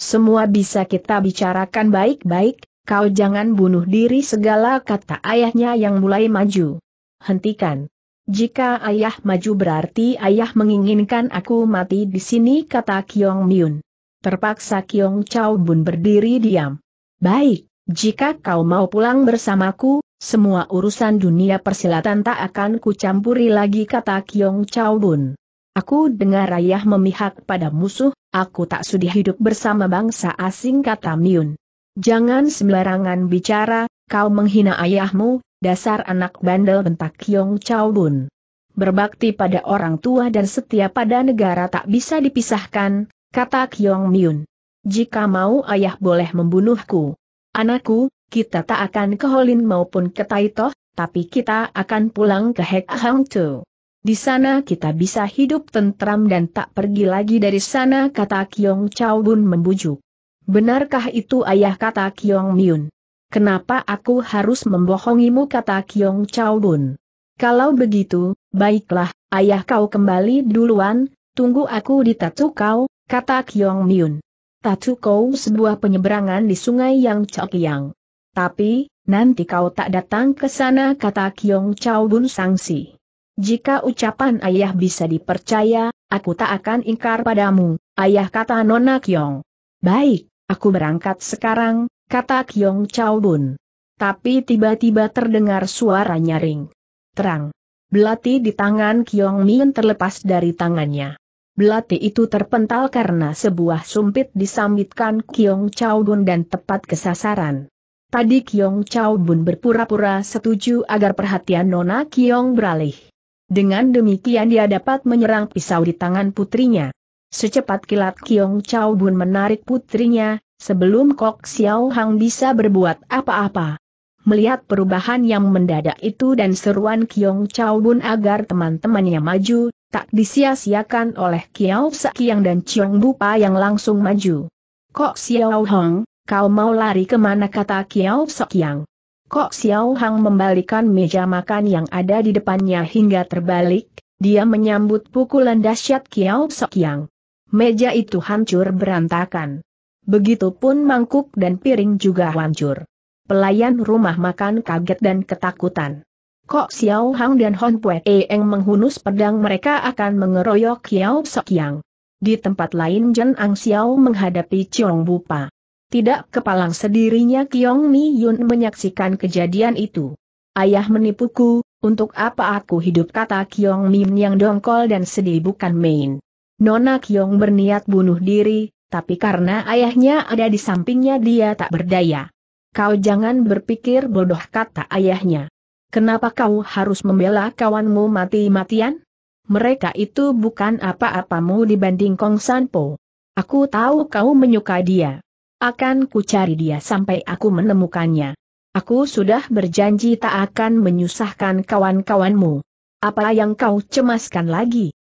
Semua bisa kita bicarakan baik-baik, kau jangan bunuh diri segala kata ayahnya yang mulai maju. Hentikan. Jika ayah maju berarti ayah menginginkan aku mati di sini kata Kiong Myun. Terpaksa Kiong Chao Bun berdiri diam. Baik. Jika kau mau pulang bersamaku, semua urusan dunia persilatan tak akan kucampuri lagi kata Kiong Chao Bun. Aku dengar ayah memihak pada musuh, aku tak sudi hidup bersama bangsa asing kata Miun. Jangan sembarangan bicara, kau menghina ayahmu, dasar anak bandel bentak Kiong Chao Bun. Berbakti pada orang tua dan setia pada negara tak bisa dipisahkan, kata Kiong Miun. Jika mau ayah boleh membunuhku. Anakku, kita tak akan ke Holin maupun ke Taito, tapi kita akan pulang ke Hek Hang Di sana kita bisa hidup tentram dan tak pergi lagi dari sana kata Kiong Chao Bun membujuk. Benarkah itu ayah kata Kiong Miun? Kenapa aku harus membohongimu kata Kiong Chao Bun? Kalau begitu, baiklah, ayah kau kembali duluan, tunggu aku di tatu kau, kata Kiong Miun. Tatu kau sebuah penyeberangan di sungai yang yang. Tapi, nanti kau tak datang ke sana kata Kiong Chao Bun Sangsi. Jika ucapan ayah bisa dipercaya, aku tak akan ingkar padamu, ayah kata Nona Kiong. Baik, aku berangkat sekarang, kata Kiong Chao Bun. Tapi tiba-tiba terdengar suara nyaring. Terang. Belati di tangan Kiong Min terlepas dari tangannya. Belati itu terpental karena sebuah sumpit disambitkan Kiong Chao Bun dan tepat kesasaran. Tadi Kiong Chao Bun berpura-pura setuju agar perhatian Nona Kiong beralih. Dengan demikian dia dapat menyerang pisau di tangan putrinya. Secepat kilat Kiong Chao Bun menarik putrinya, sebelum Kok Xiao Hang bisa berbuat apa-apa. Melihat perubahan yang mendadak itu dan seruan Kiong Chao Bun agar teman-temannya maju, tak disia-siakan oleh Kiao Sakiang dan Chiong Bupa yang langsung maju. Kok Xiao Hong, kau mau lari kemana kata Kiao Sakiang. Kok Xiao Hong membalikan meja makan yang ada di depannya hingga terbalik, dia menyambut pukulan dahsyat Kiao Sakiang. Meja itu hancur berantakan. Begitupun mangkuk dan piring juga hancur. Pelayan rumah makan kaget dan ketakutan. Kok Xiao Hang dan Hon Pue Eng menghunus pedang mereka akan mengeroyok Xiao Sok Yang. Di tempat lain Jen Ang Xiao menghadapi Chong Bupa. Tidak kepalang sendirinya Kiong Mi Yun menyaksikan kejadian itu. Ayah menipuku, untuk apa aku hidup kata Kiong Min yang dongkol dan sedih bukan main. Nona Kiong berniat bunuh diri, tapi karena ayahnya ada di sampingnya dia tak berdaya. Kau jangan berpikir bodoh kata ayahnya. Kenapa kau harus membela kawanmu mati-matian? Mereka itu bukan apa-apamu dibanding Kong Sanpo. Aku tahu kau menyukai dia. Akan ku cari dia sampai aku menemukannya. Aku sudah berjanji tak akan menyusahkan kawan-kawanmu. Apa yang kau cemaskan lagi?